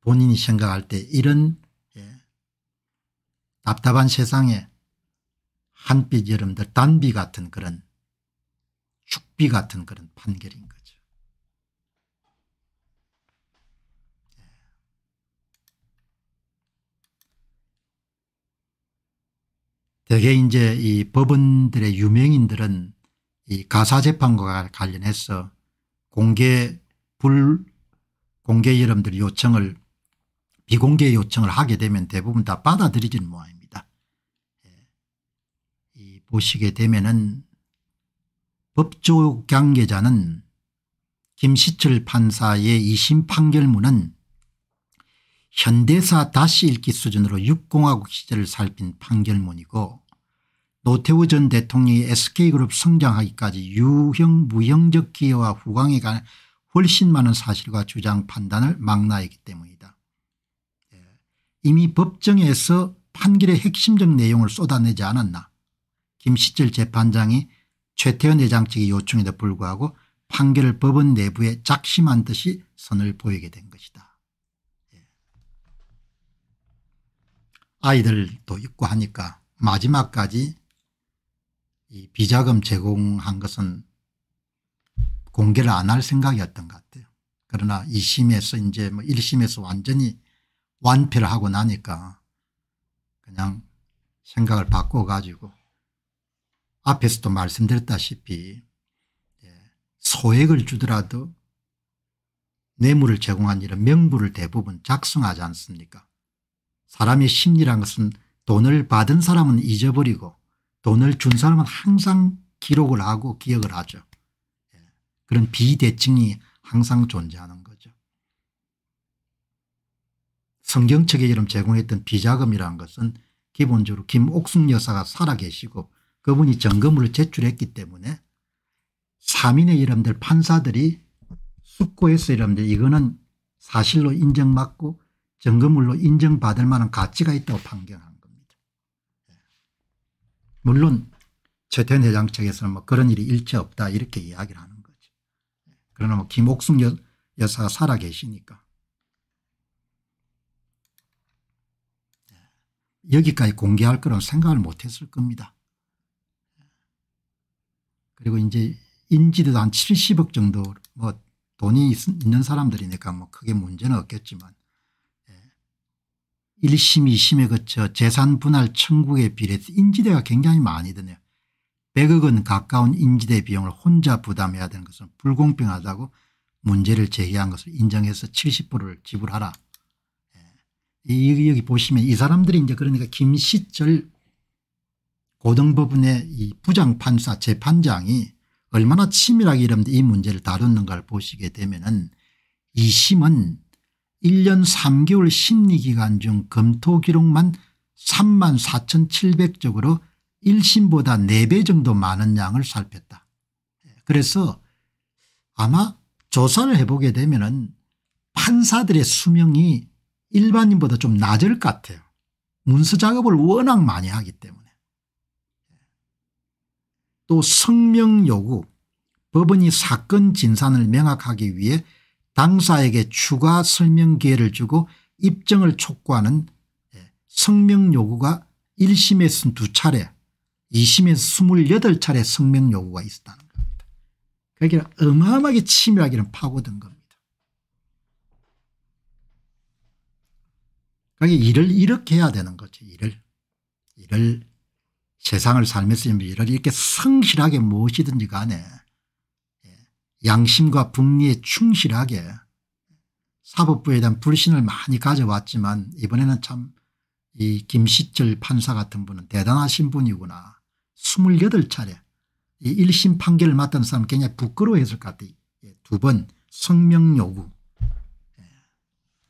본인이 생각할 때 이런 예, 답답한 세상에 한빛 여름들 단비 같은 그런 축비 같은 그런 판결인 거죠. 예. 대개 이제 이 법원들의 유명인들은 이 가사재판과 관련해서 공개 불공개 여러분들 요청을 비공개 요청을 하게 되면 대부분 다 받아들이진 모양입니다. 예. 보시게 되면은 법조 관계자는 김시철 판사의 2심 판결문은 현대사 다시 읽기 수준으로 육공화국 시절을 살핀 판결문이고 노태우 전 대통령이 SK그룹 성장하기까지 유형 무형적 기여와 후광에 관한 훨씬 많은 사실과 주장 판단을 망라했기 때문이다. 예. 이미 법정에서 판결의 핵심적 내용을 쏟아내지 않았나 김시철 재판장이 최태원 회장 측의 요청에도 불구하고 판결을 법원 내부에 작심한 듯이 선을 보이게 된 것이다. 예. 아이들도 있고 하니까 마지막까지 이 비자금 제공한 것은 공개를 안 할 생각이었던 것 같아요. 그러나 2심에서 이제 뭐 1심에서 완전히 완패를 하고 나니까 그냥 생각을 바꿔가지고 앞에서도 말씀드렸다시피 예, 소액을 주더라도 뇌물을 제공한 이런 명부를 대부분 작성하지 않습니까 사람의 심리란 것은 돈을 받은 사람은 잊어버리고 돈을 준 사람은 항상 기록을 하고 기억을 하죠. 그런 비대칭이 항상 존재하는 거죠. 성경 책에처럼 제공했던 비자금이라는 것은 기본적으로 김옥숙 여사가 살아계시고 그분이 점검을 제출했기 때문에 사민의 이름들 판사들이 숙고해서 이름들 이거는 사실로 인정받고 점검물로 인정받을 만한 가치가 있다고 판결한 겁니다. 예. 물론 최태원 회장 측에서는 뭐 그런 일이 일체 없다 이렇게 이야기를 하는 그러나 뭐 김옥숙 여, 여사가 살아계시니까. 네. 여기까지 공개할 거라고 생각을 못했을 겁니다. 그리고 이제 인지도 한 70억 정도 뭐 돈이 있, 는 사람들이니까 뭐 크게 문제는 없겠지만 1심 2심에 거쳐 재산 분할 청구에 비례해서 인지대가 굉장히 많이 드네요. 100억은 가까운 인지대 비용을 혼자 부담해야 되는 것은 불공평하다고 문제를 제기한 것을 인정해서 70%를 지불하라. 여기, 예. 여기 보시면 이 사람들이 이제 그러니까 김시철 고등법원의 이 부장판사 재판장이 얼마나 치밀하게 이러면 이 문제를 다뤘는가를 보시게 되면은 이 심은 1년 3개월 심리기간 중 검토 기록만 3 4,700쪽으로 1심보다 4배 정도 많은 양을 살폈다. 그래서 아마 조사를 해보게 되면 은 판사들의 수명이 일반인보다 좀 낮을 것 같아요. 문서 작업을 워낙 많이 하기 때문에. 또 성명 요구 법원이 사건 진산을 명확하기 위해 당사에게 추가 설명 기회를 주고 입증을 촉구하는 예, 성명 요구가 1심에서는 두 차례 2 0에서 28차례 성명 요구가 있었다는 겁니다. 그러 그러니까 어마어마하게 치밀하게는 파고든 겁니다. 그러 그러니까 일을 이렇게 해야 되는 거죠. 일을. 일을 세상을 살면서 일을 이렇게 성실하게 무엇이든지 간에 예, 양심과 분리에 충실하게 사법부에 대한 불신을 많이 가져왔지만 이번에는 참 이 김시철 판사 같은 분은 대단하신 분이구나 28차례 이 1심 판결을 맡은 사람 굉장히 부끄러워했을 것 같아요. 예, 두번 성명 요구. 예.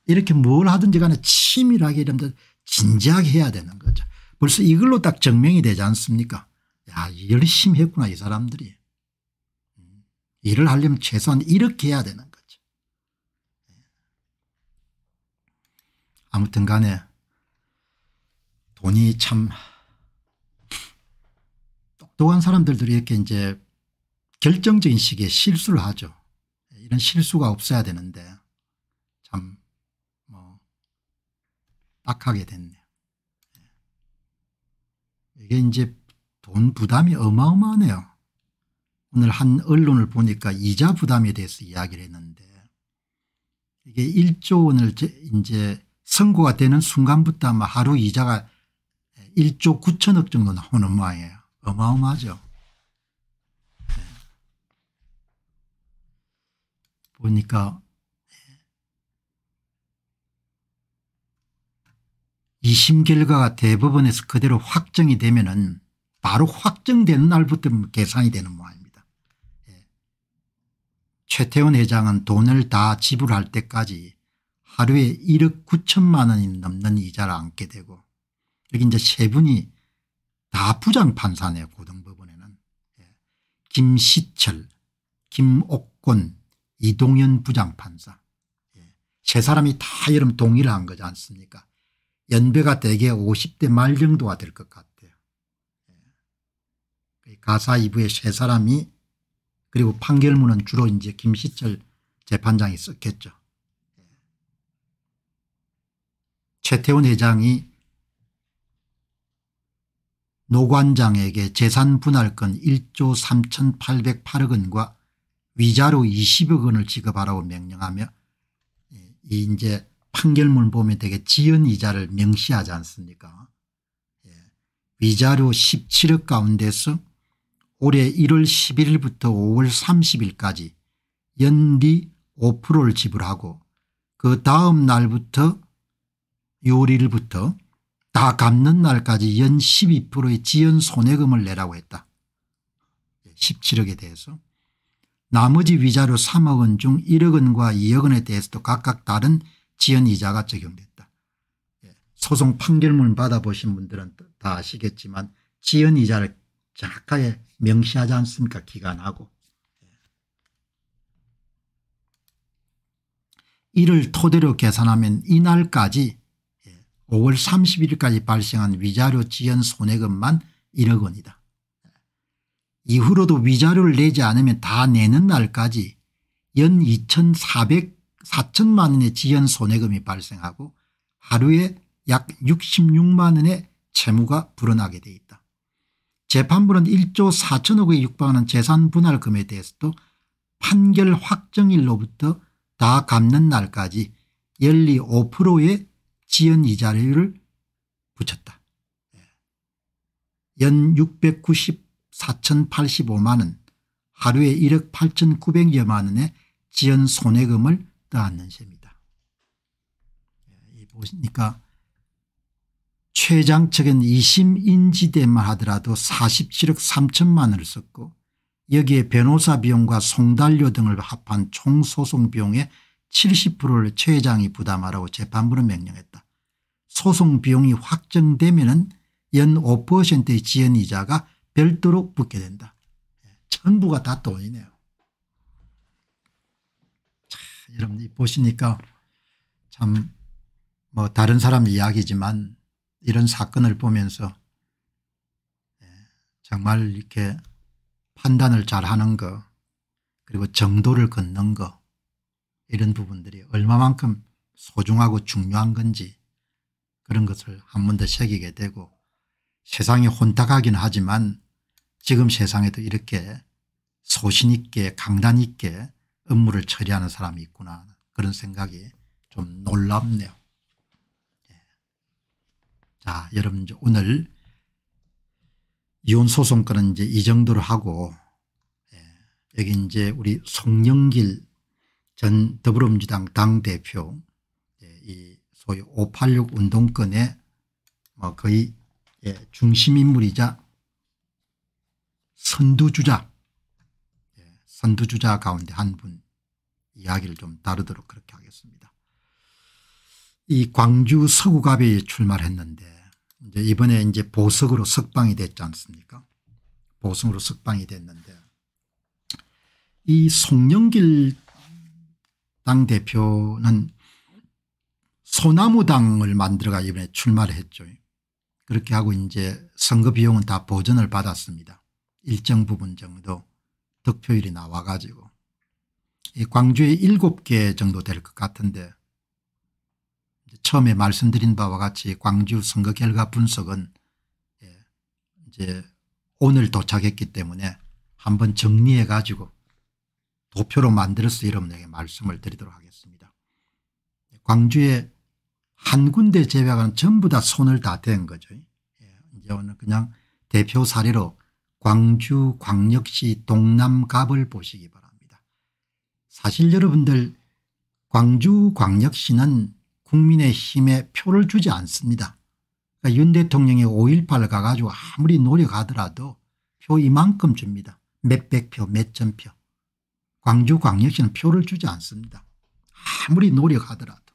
이렇게 뭘 하든지 간에 치밀하게 이러면 진지하게 해야 되는 거죠. 벌써 이걸로 딱 증명이 되지 않습니까? 야 열심히 했구나 이 사람들이. 음, 일을 하려면 최소한 이렇게 해야 되는 거죠. 예. 아무튼 간에 돈이 참 똑똑한 사람들도 이렇게 이제 결정적인 시기에 실수를 하죠. 이런 실수가 없어야 되는데 참뭐 딱하게 됐네요. 예. 이게 이제 돈 부담이 어마어마하네요. 오늘 한 언론을 보니까 이자 부담에 대해서 이야기를 했는데 이게 1조 원을 이제 선고가 되는 순간부터 아마 하루 이자가 1조 9천억 정도 나오는 모양이에요. 어마어마하죠. 네. 보니까 2심 결과가 대법원에서 그대로 확정이 되면은 바로 확정되 날부터 계산이 되는 모양입니다. 예. 최태원 회장은 돈을 다 지불할 때까지 하루에 1억 9천만 원이 넘는 이자를 안게 되고 여기 이제 세 분이 다 부장판사네요 고등법원에는. 예. 김시철 김옥곤 이동현 부장판사 예. 세 사람이 다 여름 동의를 한 거지 않습니까 연배가 대개 50대 말 정도가 될 것 같아요. 예. 가사 2부에 세 사람이 그리고 판결문은 주로 이제 김시철 재판장이 썼겠죠. 최태원 회장이 노관장에게 재산 분할건 1조 3,808억 원과 위자료 20억 원을 지급하라고 명령하며 예, 이 이제 판결문 보면 되게 지연 이자를 명시하지 않습니까 예, 위자료 17억 가운데서 올해 1월 11일부터 5월 30일까지 연리 5%를 지불하고 그 다음 날부터 6월 1일부터 다 갚는 날까지 연 12%의 지연 손해금을 내라고 했다. 17억에 예, 대해서. 나머지 위자료 3억 원 중 1억 원과 2억 원에 대해서도 각각 다른 지연 이자가 적용됐다. 예, 소송 판결문 받아보신 분들은 다 아시겠지만 지연 이자를 정확하게 명시하지 않습니까 기간하고. 예. 이를 토대로 계산하면 이날까지 5월 30일까지 발생한 위자료 지연 손해금만 1억 원이다. 이후로도 위자료를 내지 않으면 다 내는 날까지 연 2,400, 4천만 원의 지연 손해금이 발생하고 하루에 약 66만 원의 채무가 불어나게 돼 있다. 재판부는 1조 4천억에 육박하는 재산 분할금에 대해서도 판결 확정일로부터 다 갚는 날까지 연리 5%의 지연 이자를 붙였다. 예. 연 694,085만 원 하루에 1억 8,900여만 원의 지연 손해금을 떠안는 셈이다. 예, 보시니까 최장 측은 2심 인지대만 하더라도 47억 3천만 원을 썼고 여기에 변호사 비용과 송달료 등을 합한 총소송 비용의 70%를 최장이 부담하라고 재판부는 명령했다. 소송 비용이 확정되면 연 5%의 지연이자가 별도로 붙게 된다. 예, 전부가 다 돈이네요. 자, 여러분이 보시니까 참 뭐 다른 사람 이야기지만 이런 사건을 보면서 예, 정말 이렇게 판단을 잘하는 거 그리고 정도를 걷는 거 이런 부분들이 얼마만큼 소중하고 중요한 건지 그런 것을 한 번 더 새기게 되고 세상이 혼탁하긴 하지만 지금 세상에도 이렇게 소신 있게 강단 있게 업무를 처리하는 사람이 있구나 그런 생각이 좀 놀랍네요. 예. 자 여러분 이제 오늘 이혼 소송권은 이제 이 정도로 하고 예. 여기 이제 우리 송영길 전 더불어민주당 당대표 소위 586 운동권의 뭐 거의 예, 중심인물이자 선두주자 예, 선두주자 가운데 한 분 이야기를 좀 다루도록 그렇게 하겠습니다. 이 광주 서구갑이 출마했는데 이제 이번에 이제 보석으로 석방이 됐지 않습니까? 보석으로 석방이 됐는데 이 송영길 당대표는 소나무당을 만들어가 이번에 출마를 했죠. 그렇게 하고 이제 선거 비용은 다 보전을 받았습니다. 일정 부분 정도 득표율이 나와가지고 광주에 7개 정도 될 것 같은데 처음에 말씀드린 바와 같이 광주 선거 결과 분석은 예, 이제 오늘 도착했기 때문에 한번 정리해 가지고 도표로 만들어서 여러분에게 말씀을 드리도록 하겠습니다. 광주에 한 군데 제외하고는 전부 다 손을 다 댄 거죠. 예. 이제 오늘 그냥 대표 사례로 광주 광역시 동남갑을 보시기 바랍니다. 사실 여러분들 광주 광역시는 국민의힘에 표를 주지 않습니다. 그러니까 윤 대통령이 5.18을 가가지고 아무리 노력하더라도 표 이만큼 줍니다. 몇 백 표 몇천 표. 광주 광역시는 표를 주지 않습니다. 아무리 노력하더라도.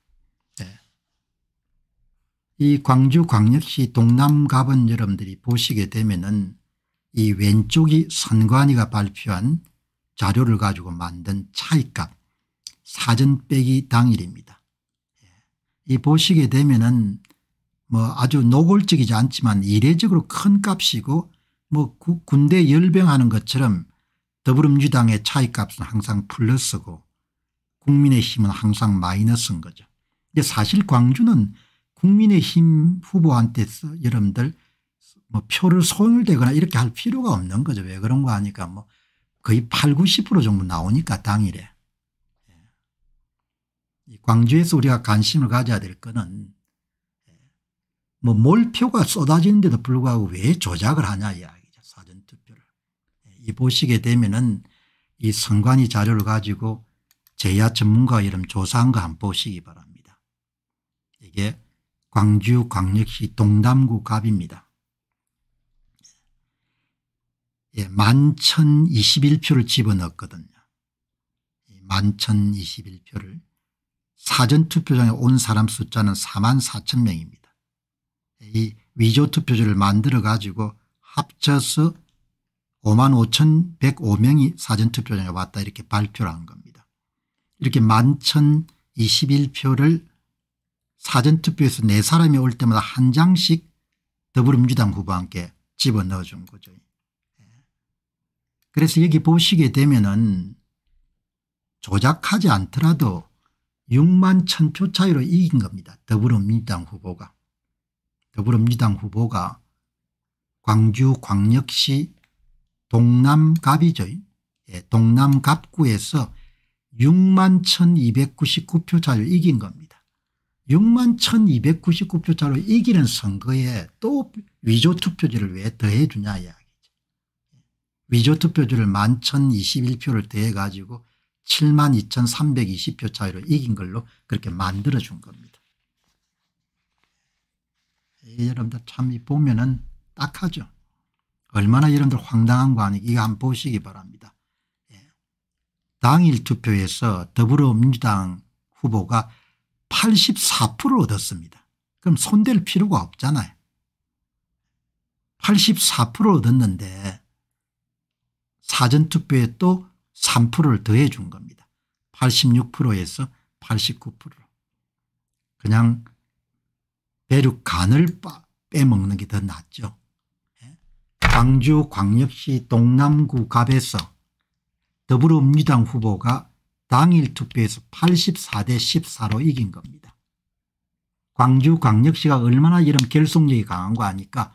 이 광주광역시 동남갑은 여러분들이 보시게 되면은 이 왼쪽이 선관위가 발표한 자료를 가지고 만든 차이값 사전 빼기 당일입니다. 예. 이 보시게 되면은 뭐 아주 노골적이지 않지만 이례적으로 큰 값이고 뭐 군대 열병하는 것처럼 더불어민주당의 차이값은 항상 플러스고 국민의힘은 항상 마이너스인 거죠. 근데 사실 광주는 국민의힘 후보한테 여러분들 뭐 표를 소멸되거나 이렇게 할 필요가 없는 거죠. 왜 그런 거 하니까 뭐 거의 8, 90% 정도 나오니까 당일에. 예. 광주에서 우리가 관심을 가져야 될 거는 뭐 몰표가 쏟아지는데도 불구하고 왜 조작을 하냐 이야기죠. 사전투표를. 예, 이 보시게 되면은 이 선관위 자료를 가지고 제야 전문가 이름 조사한 거 한번 보시기 바랍니다. 이게 광주 광역시 동남구 갑입니다. 예, 만천 21표를 집어넣었거든요. 만천 21표를 사전투표장에 온 사람 숫자는 4만 4천 명입니다. 이 위조투표지를 만들어 가지고 합쳐서 5만 5천 105명이 사전투표장에 왔다 이렇게 발표를 한 겁니다. 이렇게 만천 21표를 사전투표에서 네 사람이 올 때마다 한 장씩 더불어민주당 후보와 함께 집어넣어 준 거죠. 예. 그래서 여기 보시게 되면은 조작하지 않더라도 6만 1000표 차이로 이긴 겁니다. 더불어민주당 후보가. 더불어민주당 후보가 광주 광역시 동남갑이죠. 예, 동남갑구에서 6만 1299표 차로 이긴 겁니다. 6만 1299표차로 이기는 선거에 또 위조 투표지를 왜 더해 주냐 이야기죠. 위조 투표지를 1만 1021표를 더해 가지고 7만 2320표 차이로 이긴 걸로 그렇게 만들어 준 겁니다. 예, 여러분들 참 보면은 딱하죠. 얼마나 여러분들 황당한 거 아니에요. 이거 한번 보시기 바랍니다. 예. 당일 투표에서 더불어민주당 후보가 84% 얻었습니다. 그럼 손댈 필요가 없잖아요. 84% 얻었는데 사전투표에 또 3%를 더해 준 겁니다. 86%에서 89%. 그냥 대륙 간을 빼먹는 게 더 낫죠. 예? 광주 광역시 동남구 갑에서 더불어민주당 후보가 당일 투표에서 84대 14로 이긴 겁니다. 광주광역시가 얼마나 이런 결속력이 강한 거 아니까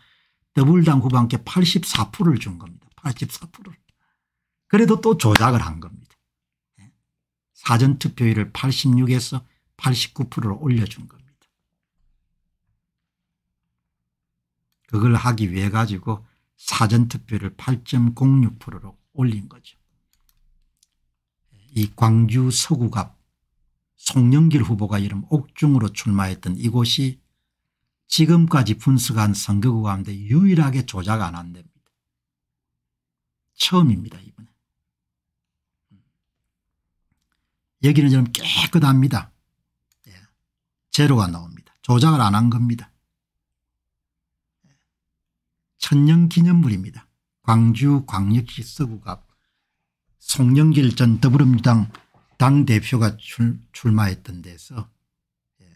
더불당 후반께 84%를 준 겁니다. 84%를. 그래도 또 조작을 한 겁니다. 예. 사전투표율을 86에서 89%로 올려준 겁니다. 그걸 하기 위해 가지고 사전투표를 8.06%로 올린 거죠. 이 광주 서구갑 송영길 후보가 이름 옥중으로 출마했던 이곳이 지금까지 분석한 선거구 가운데 유일하게 조작 안한데니다 처음입니다 이번에. 여기는 좀 깨끗합니다. 예. 제로가 나옵니다. 조작을 안 한 겁니다. 천년기념물입니다. 광주 광역시 서구갑 송영길 전 더불어민주당 당대표가 출, 마했던 데서 예,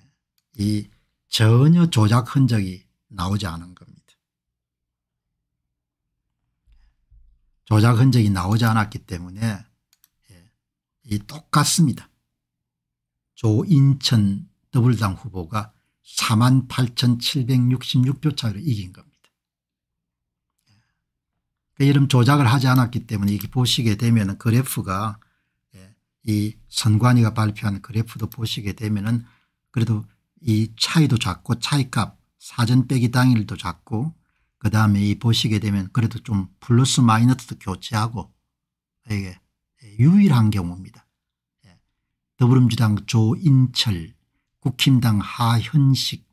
이 전혀 조작 흔적이 나오지 않은 겁니다. 조작 흔적이 나오지 않았기 때문에 예, 이 똑같습니다. 조인천 더불당 후보가 48,766표 차로 이긴 겁니다. 그 이름 조작을 하지 않았기 때문에 이게 렇 보시게 되면 그래프가 예, 이 선관위가 발표한 그래프도 보시게 되면은 그래도 이 차이도 작고 차이값 사전 빼기 당일도 작고 그다음에 이 보시게 되면 그래도 좀 플러스 마이너스도 교체하고 이게 유일한 경우입니다. 예, 더불어민주당 조인철 국힘당 하현식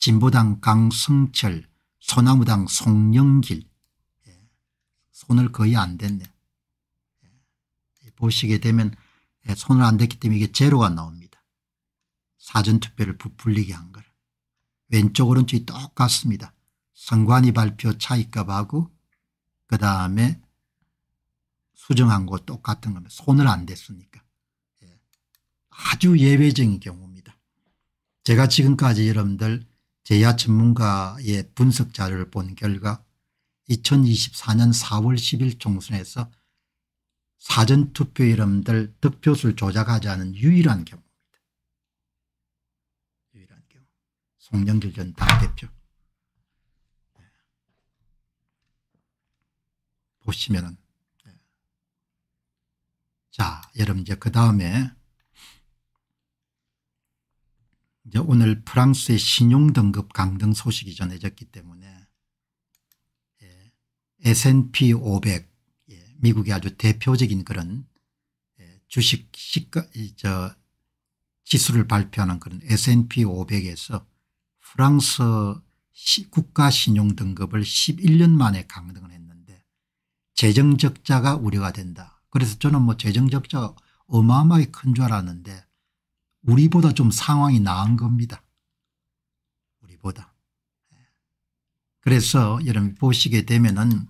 진보당 강성철 소나무당 송영길 손을 거의 안 댔네. 예. 보시게 되면 예, 손을 안 댔기 때문에 이게 제로가 나옵니다. 사전투표를 부풀리게 한거라 왼쪽 오른쪽이 똑같습니다. 선관위 발표 차이값하고 그 다음에 수정한 거 똑같은 겁니다. 손을 안 댔으니까. 예. 아주 예외적인 경우입니다. 제가 지금까지 여러분들 제야 전문가의 분석 자료를 본 결과 2024년 4월 10일 총선에서 사전투표 이름들 득표수를 조작하지 않은 유일한 경우입니다. 유일한 경우. 송영길 전 당대표. 네. 보시면은 네. 자 여러분 이제 그 다음에 이제 오늘 프랑스의 신용등급 강등 소식이 전해졌기 때문에 S&P 500 예, 미국의 아주 대표적인 그런 예, 주식 시가 저 지수를 발표하는 그런 S&P 500에서 프랑스 국가신용등급을 11년 만에 강등을 했는데 재정적자가 우려가 된다. 그래서 저는 뭐 재정적자가 어마어마하게 큰 줄 알았는데 우리보다 좀 상황이 나은 겁니다. 우리보다. 예. 그래서 여러분 보시게 되면은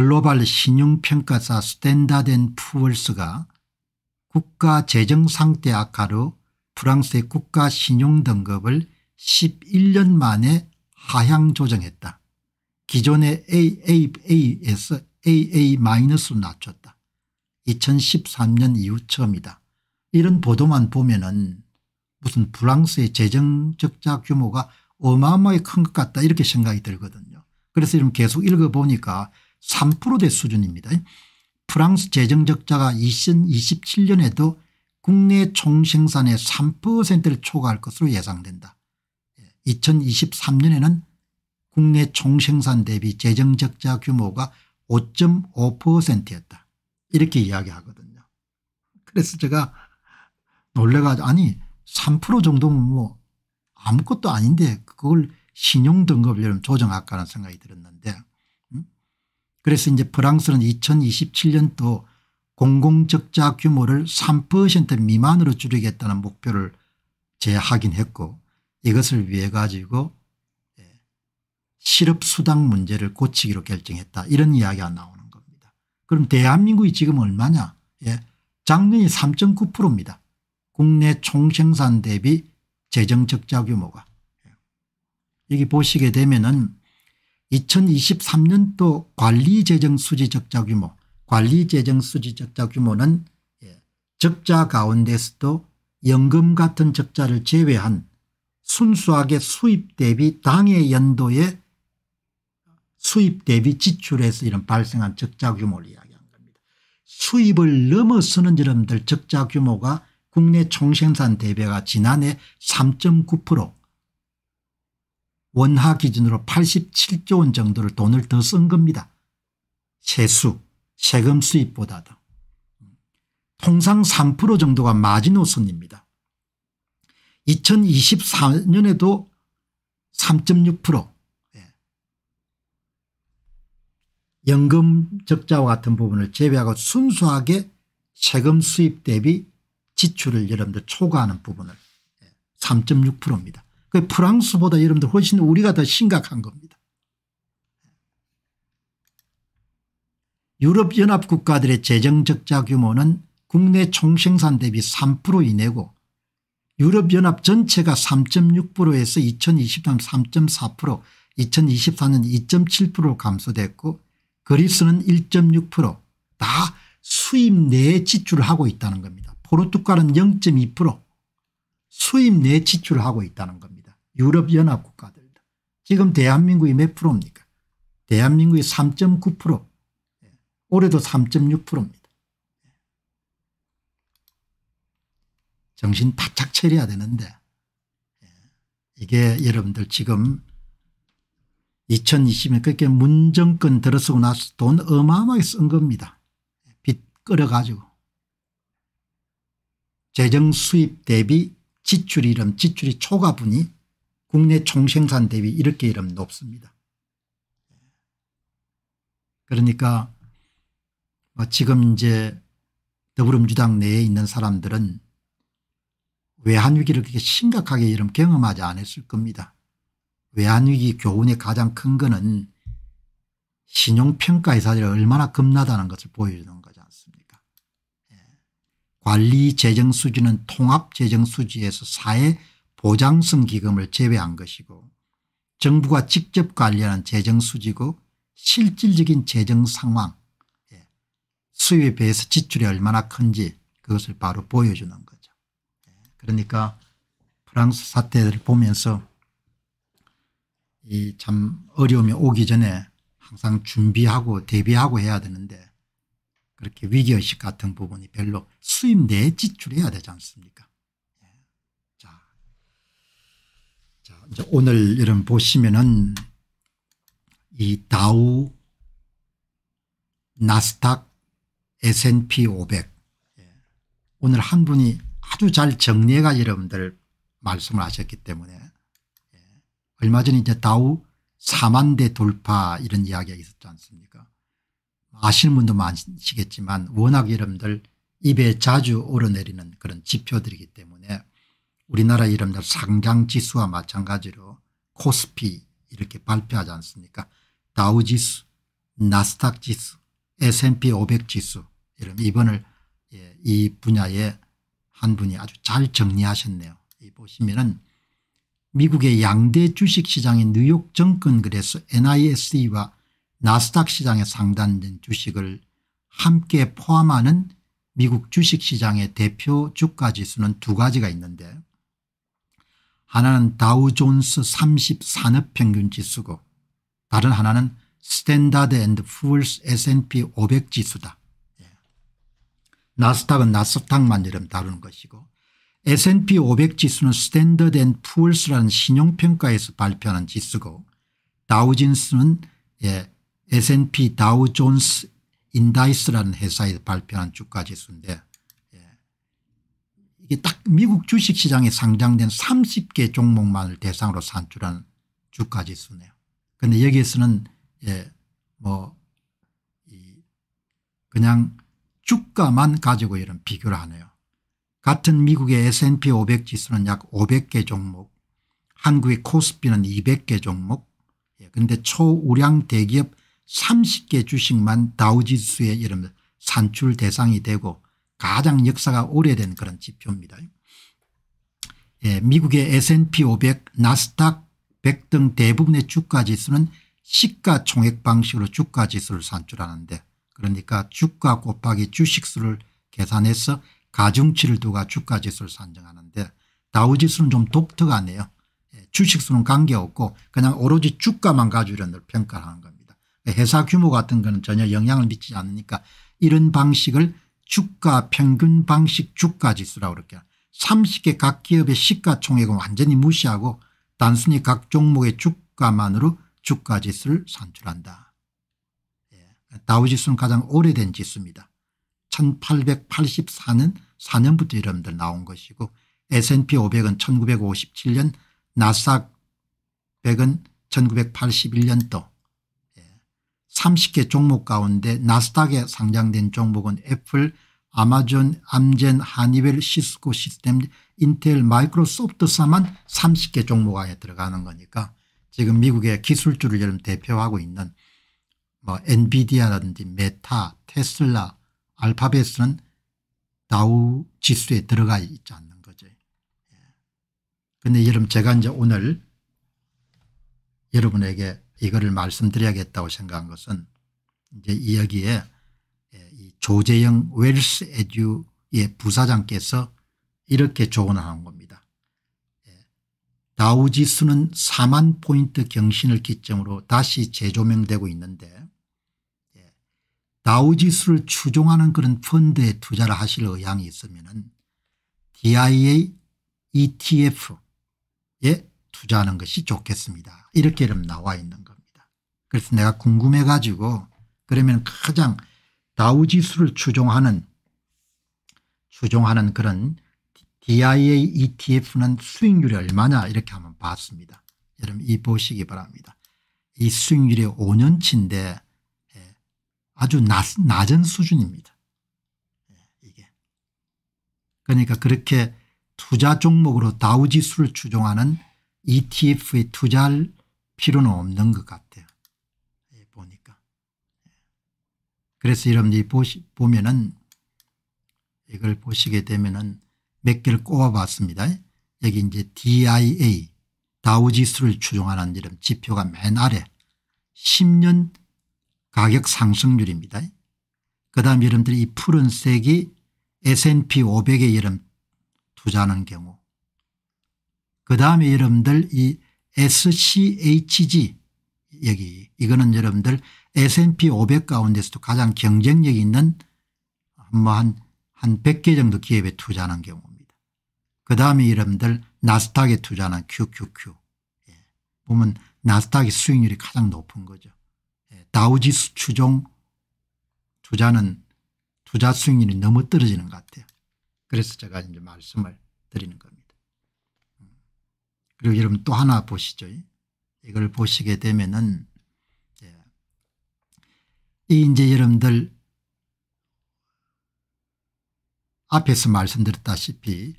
글로벌 신용평가사 스탠다덴 푸얼스가 국가 재정 상태 악화로 프랑스의 국가 신용 등급을 11년 만에 하향 조정했다. 기존의 AAA에서 AA-로 낮췄다. 2013년 이후 처음이다. 이런 보도만 보면 은 무슨 프랑스의 재정적자 규모가 어마어마하게 큰것 같다 이렇게 생각이 들거든요. 그래서 계속 읽어보니까 3%대 수준입니다. 프랑스 재정적자가 2027년에도 국내 총생산의 3%를 초과할 것으로 예상된다. 2023년에는 예, 국내 총생산 대비 재정적자 규모가 5.5%였다. 이렇게 이야기하거든요. 그래서 제가 놀래가지고 아니 3% 정도면 뭐 아무것도 아닌데 그걸 신용등급이 조정할까라는 생각이 들었는데 음? 그래서 이제 프랑스는 2027년도 공공적자 규모를 3% 미만으로 줄이겠다는 목표를 재확인했고 이것을 위해 가지고 실업수당 예, 문제를 고치기로 결정했다 이런 이야기가 나오는 겁니다. 그럼 대한민국이 지금 얼마냐 예. 작년이 3.9%입니다. 국내 총생산 대비 재정적자 규모가 예. 여기 보시게 되면 은 2023년도 관리재정수지적자 규모 관리재정수지적자 규모는 예, 적자 가운데서도 연금 같은 적자를 제외한 순수하게 수입 대비 당해 연도의 수입 대비 지출에서 이런 발생한 적자 규모를 이야기한 겁니다. 수입을 넘어서는 여러분들 적자 규모가 국내 총생산 대비가 지난해 3.9% 원화 기준으로 87조 원 정도를 돈을 더 쓴 겁니다. 세수, 세금 수입보다도. 통상 3% 정도가 마지노선입니다. 2024년에도 3.6% 연금 적자와 같은 부분을 제외하고 순수하게 세금 수입 대비 지출을 여러분들 초과하는 부분을 3.6%입니다. 예, 그 프랑스보다 여러분들 훨씬 우리가 더 심각한 겁니다. 유럽연합 국가들의 재정적자 규모는 국내 총생산 대비 3% 이내고 유럽연합 전체가 3.6%에서 2023 3.4% 2024년 2.7%로 감소됐고 그리스는 1.6%다 수입 내에 지출을 하고 있다는 겁니다. 포르투갈은 0.2% 수입 내 지출을 하고 있다는 겁니다. 유럽연합 국가들 지금 대한민국이 몇 프로입니까? 대한민국이 3.9% 예. 올해도 3.6%입니다. 예. 정신 바짝 차려야 되는데 예. 이게 여러분들 지금 2020년 그렇게 문정권 들어서고 나서 돈 어마어마하게 쓴 겁니다. 빚 끌어가지고. 재정 수입 대비 지출이 이름 지출이 초과분이 국내 총생산 대비 이렇게 이름 높습니다. 그러니까 뭐 지금 이제 더불어민주당 내에 있는 사람들은 외환위기를 그렇게 심각하게 이런 경험하지 않았을 겁니다. 외환위기 교훈의 가장 큰 거는 신용평가회사들이 얼마나 겁나다는 것을 보여주는 거지 않습니까 예. 관리 재정수지는 통합재정수지에서 사회 보장성 기금을 제외한 것이고 정부가 직접 관리하는 재정수지고 실질적인 재정 상황 예, 수입에 비해서 지출이 얼마나 큰지 그것을 바로 보여주는 거죠. 예, 그러니까 프랑스 사태를 보면서 이 참 어려움이 오기 전에 항상 준비하고 대비하고 해야 되는데 그렇게 위기의식 같은 부분이 별로 수입 내에 지출해야 되지 않습니까 자, 이제 오늘 여러분 보시면은 이 다우 나스닥 S&P 500 예. 오늘 한 분이 아주 잘 정리해가 여러분들 말씀을 하셨기 때문에 예. 얼마 전에 이제 다우 4만 대 돌파 이런 이야기가 있었지 않습니까 아시는 분도 많으시겠지만 워낙 여러분들 입에 자주 오르내리는 그런 지표들이기 때문에 우리나라 이름들 상장지수와 마찬가지로 코스피 이렇게 발표하지 않습니까 다우지수 나스닥지수 S&P 500지수 이런 이번을 예, 이 분야에 한 분이 아주 잘 정리하셨네요. 이 보시면은 미국의 양대 주식시장인 뉴욕 증권 그래서 NISE와 나스닥 시장에 상단된 주식을 함께 포함하는 미국 주식시장의 대표 주가지수는 두 가지가 있는데 하나는 다우존스 30 산업평균지수고 다른 하나는 스탠다드 앤드 풀스 S&P 500 지수다. 예. 나스닥은 나스닥만 이름 다루는 것이고 S&P 500 지수는 스탠더드 앤 풀스라는 신용평가에서 발표하는 지수고 다우진스는 예, S&P 다우존스 인다이스라는 회사에서 발표한 주가지수인데 이게 딱 미국 주식시장에 상장된 30개 종목만을 대상으로 산출한 주가지수네요. 그런데 여기에서는 예, 뭐 그냥 주가만 가지고 이런 비교를 하네요. 같은 미국의 S&P 500 지수는 약 500개 종목, 한국의 코스피는 200개 종목, 그런데 예, 초우량 대기업 30개 주식만 다우지수에 이름 산출 대상이 되고 가장 역사가 오래된 그런 지표입니다. 예, 미국의 S&P 500 나스닥 100 등 대부분의 주가지수는 시가총액 방식으로 주가지수를 산출하는데 그러니까 주가 곱하기 주식수를 계산해서 가중치를 두고 주가지수를 산정하는데 다우지수는 좀 독특하네요. 예, 주식수는 관계없고 그냥 오로지 주가만 가지고 평가를 하는 겁니다. 회사 규모 같은 거 전혀 영향을 미치지 않으니까 이런 방식을 주가 평균 방식 주가 지수라고 그렇게 30개 각 기업의 시가총액은 완전히 무시하고 단순히 각 종목의 주가만으로 주가 지수를 산출한다. 예. 다우지수는 가장 오래된 지수입니다. 1884년 4년부터 여러분들 나온 것이고 S&P 500은 1957년 나삭 100은 1981년도 30개 종목 가운데 나스닥에 상장된 종목은 애플, 아마존, 암젠, 하니벨 시스코 시스템, 인텔, 마이크로소프트사만 30개 종목 안에 들어가는 거니까 지금 미국의 기술주를 여러분 대표하고 있는 뭐 엔비디아라든지 메타, 테슬라, 알파벳은 다우 지수에 들어가 있지 않는 거죠. 그런데 예. 여러분 제가 이제 오늘 여러분에게 이거를 말씀드려야겠다고 생각한 것은 이제 이야기에 예, 이 조재영 웰스 에듀의 부사장께서 이렇게 조언한 을 겁니다. 예, 다우지수는 4만 포인트 경신을 기점으로 다시 재조명되고 있는데 예, 다우지수를 추종하는 그런 펀드에 투자를 하실 의향이 있으면 DIA ETF에 투자하는 것이 좋겠습니다. 이렇게 나와 있는 그래서 내가 궁금해 가지고 그러면 가장 다우지수를 추종하는 추종하는 그런 DIA ETF는 수익률이 얼마냐 이렇게 한번 봤습니다. 여러분 이 보시기 바랍니다. 이 수익률이 5년치인데 예, 아주 낮, 낮은 수준입니다. 예, 이게 그러니까 그렇게 투자 종목으로 다우지수를 추종하는 ETF에 투자할 필요는 없는 것 같아요. 그래서 여러분들이 보시, 보면은 이걸 보시게 되면은 몇 개를 꼽아봤습니다. 여기 이제 DIA 다우지수를 추종하는 이런 지표가 맨 아래 10년 가격 상승률입니다. 그 다음 여러분들이 이 푸른색이 S&P 500에 여름 투자하는 경우 그 다음에 여러분들 이 SCHG 여기 이거는 여러분들 S&P 500 가운데서도 가장 경쟁력 이 있는 뭐한 한 100개 정도 기업에 투자하는 경우입니다. 그 다음에 여러분들 나스닥에 투자하는 QQQ 예. 보면 나스닥의 수익률이 가장 높은 거죠. 예. 다우지수 추종 투자는 투자 수익률이 너무 떨어지는 것 같아요. 그래서 제가 이제 말씀을 드리는 겁니다. 음. 그리고 여러분 또 하나 보시죠. 이걸 보시게 되면은 이제 여러분들 앞에서 말씀드렸다시피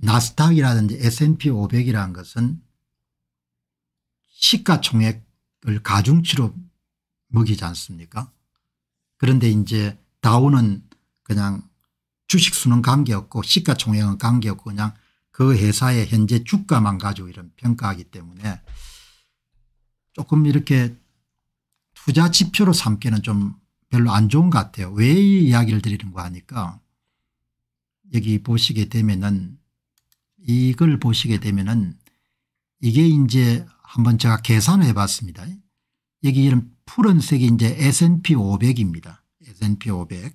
나스닥이라든지 S&P 500이라는 것은 시가총액을 가중치로 먹이지 않습니까 그런데 이제 다우는 그냥 주식수는 관계없고 시가총액은 관계없고 그냥 그 회사의 현재 주가만 가지고 이런 평가하기 때문에 조금 이렇게 투자 지표로 삼기는 좀 별로 안 좋은 것 같아요. 왜 이 이야기를 드리는 거 하니까 여기 보시게 되면은 이걸 보시게 되면은 이게 이제 한번 제가 계산을 해봤습니다. 여기 이런 푸른색이 이제 S&P 500입니다. S&P 500.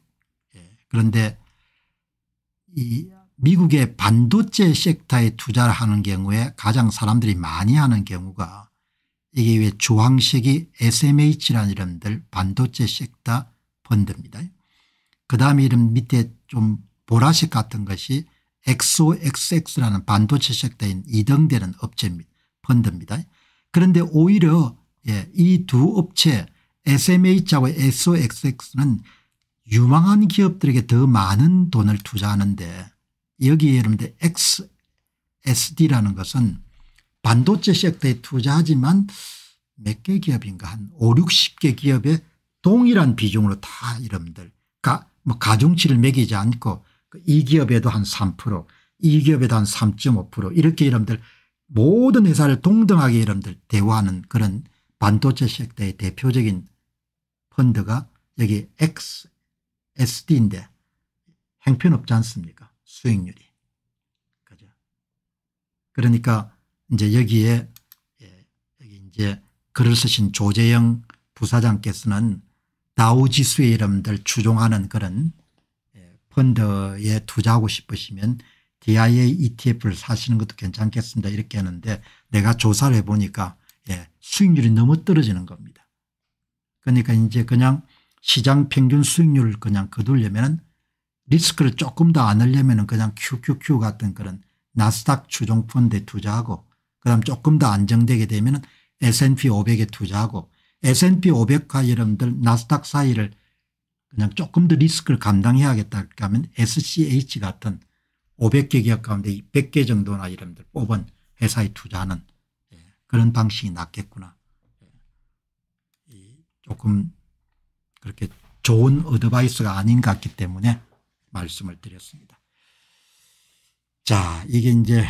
예. 그런데 이 미국의 반도체 섹터에 투자를 하는 경우에 가장 사람들이 많이 하는 경우가 이게 왜주황색이 SMH라는 이름들 반도체식 다 번듭니다. 그 다음에 이름 밑에 좀 보라색 같은 것이 XOXX라는 반도체식 대인 2등되는 업체입니다. 번듭니다. 그런데 오히려 예, 이두 업체 SMH하고 SOXX는 유망한 기업들에게 더 많은 돈을 투자하는데 여기에 예를 들 XSD라는 것은 반도체 섹터에 투자하지만 몇 개 기업인가 한 5, 60개 기업에 동일한 비중으로 다 이름들 가, 뭐 가중치를 매기지 않고 그 이 기업에도 한 3%, 이 기업에도 한 3.5% 이렇게 이름들 모든 회사를 동등하게 이름들 대우하는 그런 반도체 섹터의 대표적인 펀드가 여기 XSD인데 행편없지 않습니까 수익률이. 그죠. 그러니까 이제 여기에 예, 여기 이제 글을 쓰신 조재영 부사장께서는 다우지수의 이름들 추종하는 그런 예, 펀드에 투자하고 싶으시면 DIA ETF를 사시는 것도 괜찮겠습니다 이렇게 하는데 내가 조사를 해보니까 예, 수익률이 너무 떨어지는 겁니다. 그러니까 이제 그냥 시장 평균 수익률을 그냥 거두려면 리스크를 조금 더 안 하려면 그냥 QQQ 같은 그런 나스닥 추종 펀드에 투자하고 그다음 조금 더 안정되게 되면 S&P 500에 투자하고 S&P 500과 여러분들 나스닥 사이를 그냥 조금 더 리스크를 감당해야겠다 하면 SCH 같은 500개 기업 가운데 100개 정도나 여러분들 뽑은 회사에 투자하는 예, 그런 방식이 낫겠구나. 예. 조금 그렇게 좋은 어드바이스가 아닌 것 같기 때문에 말씀을 드렸습니다. 자 이게 이제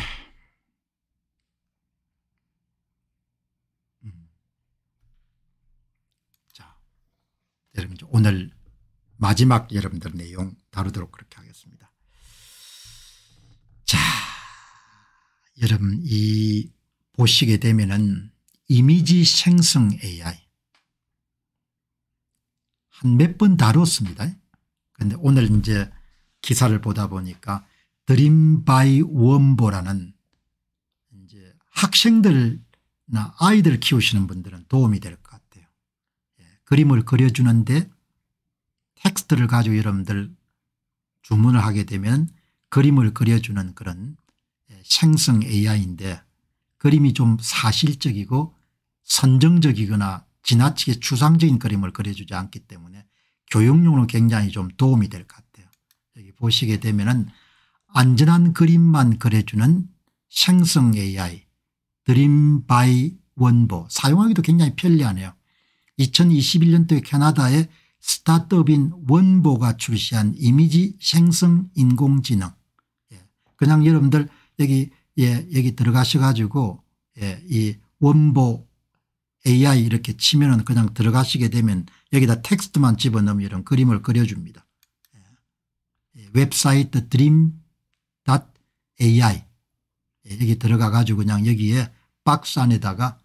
여러분 오늘 마지막 여러분들 내용 다루도록 그렇게 하겠습니다. 자, 여러분 이 보시게 되면은 이미지 생성 AI 한 몇 번 다뤘습니다. 그런데 오늘 이제 기사를 보다 보니까 드림 바이 원보라는 이제 학생들나 아이들 키우시는 분들은 도움이 될 그림을 그려주는데 텍스트를 가지고 여러분들 주문을 하게 되면 그림을 그려주는 그런 예, 생성 AI인데 그림이 좀 사실적이고 선정적이거나 지나치게 추상적인 그림을 그려주지 않기 때문에 교육용으로 굉장히 좀 도움이 될 것 같아요. 여기 보시게 되면 은 안전한 그림만 그려주는 생성 AI 드림 바이 원보 사용하기도 굉장히 편리하네요. 2021년도에 캐나다의 스타트업인 원보가 출시한 이미지 생성 인공지능 예, 그냥 여러분들 여기 예 여기 들어가셔 가지고 예, 이 원보 AI 이렇게 치면은 그냥 들어가시게 되면 여기다 텍스트만 집어넣으면 이런 그림을 그려줍니다. 예, 예 웹사이트 dream.ai 예, 여기 들어가 가지고 그냥 여기에 박스 안에다가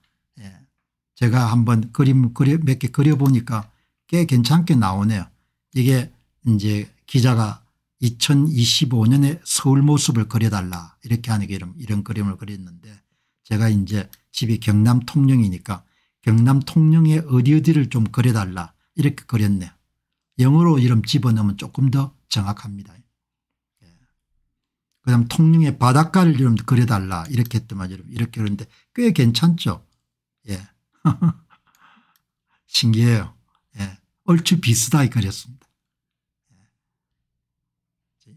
제가 한 번 그림 그려 몇 개 그려보니까 꽤 괜찮게 나오네요. 이게 이제 기자가 2025년에 서울 모습을 그려달라 이렇게 하는 이런, 이런 그림을 그렸는데 제가 이제 집이 경남 통영이니까 경남 통영의 어디 어디를 좀 그려달라 이렇게 그렸네요. 영어로 이름 집어넣으면 조금 더 정확합니다. 예. 그 다음 통영의 바닷가를 이름 그려달라 이렇게 했더만 이렇게 그러는데 꽤 괜찮죠. 예. [LAUGHS] 신기해요. 예. 얼추 비슷하게 그렸습니다. 예.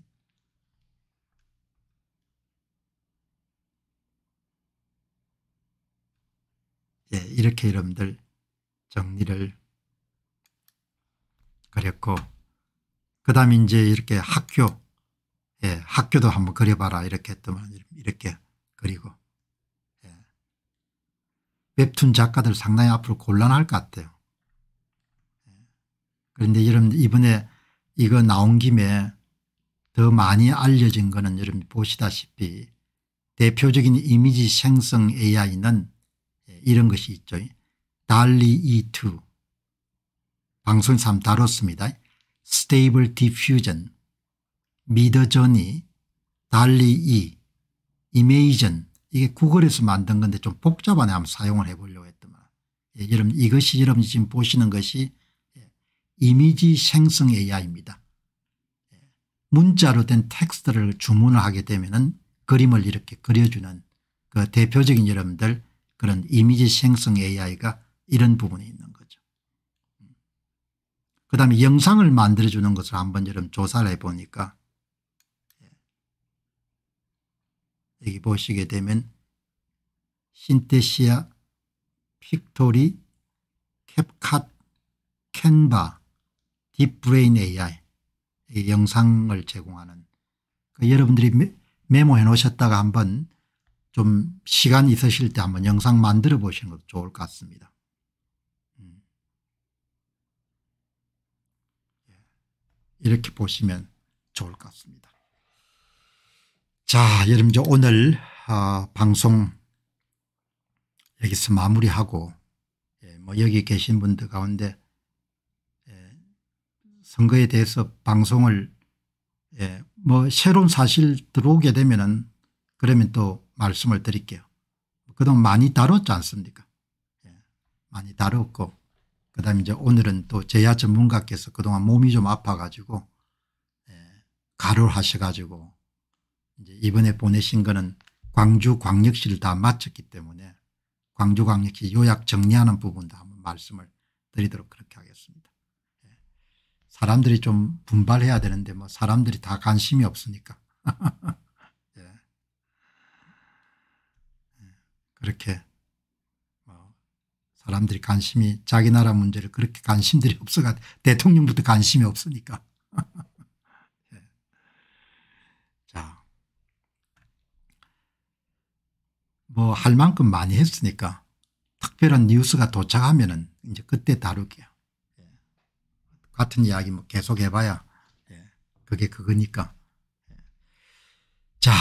예, 이렇게 여러분들 정리를 그렸고 그 다음에 이제 이렇게 학교 예, 학교도 한번 그려봐라 이렇게 했더만 이렇게 그리고 웹툰 작가들 상당히 앞으로 곤란할 것 같아요. 그런데 여러분 이번에 이거 나온 김에 더 많이 알려진 거는 여러분 보시다시피 대표적인 이미지 생성 AI는 이런 것이 있죠. 달리 E2 방송에서 다뤘습니다. 스테이블 디퓨전, 미더저니, 달리 E, 이메이전 이게 구글에서 만든 건데 좀 복잡하네 한번 사용을 해보려고 했더만 예, 여러분 이것이 여러분 이 지금 보시는 것이 예, 이미지 생성 AI입니다. 예, 문자로 된 텍스트를 주문을 하게 되면은 그림을 이렇게 그려주는 그 대표적인 여러분들 그런 이미지 생성 AI가 이런 부분이 있는 거죠. 음. 그 다음에 영상을 만들어주는 것을 한번 여러분 조사를 해보니까 여기 보시게 되면 신테시아, 픽토리, 캡컷, 캔바, 딥브레인 AI 영상을 제공하는 그 여러분들이 메모해 놓으셨다가 한번 좀 시간 있으실 때 한번 영상 만들어 보시는 것도 좋을 것 같습니다. 음. 예. 이렇게 보시면 좋을 것 같습니다. 자 여러분 저 오늘 아, 방송 여기서 마무리하고 예, 뭐 여기 계신 분들 가운데 예, 선거에 대해서 방송을 예, 뭐 새로운 사실 들어오게 되면은 그러면 또 말씀을 드릴게요. 그동안 많이 다뤘지 않습니까? 예, 많이 다뤘고 그다음에 이제 오늘은 또 제야 전문가께서 그동안 몸이 좀 아파가지고 예, 가를 하셔가지고 이제 이번에 보내신 거는 광주 광역시를 다 마쳤기 때문에 광주 광역시 요약 정리하는 부분도 한번 말씀을 드리도록 그렇게 하겠습니다. 예. 사람들이 좀 분발해야 되는데 뭐 사람들이 다 관심이 없으니까. [LAUGHS] 예. 예. 그렇게 뭐 사람들이 관심이 자기 나라 문제를 그렇게 관심들이 [LAUGHS] 없어가 대통령부터 관심이 없으니까 [LAUGHS] 뭐할 어, 만큼 많이 했으니까 특별한 뉴스가 도착하면은 이제 그때 다룰게요 예. 같은 이야기 뭐 계속 해봐야 예, 그게 그거니까. 예. 자.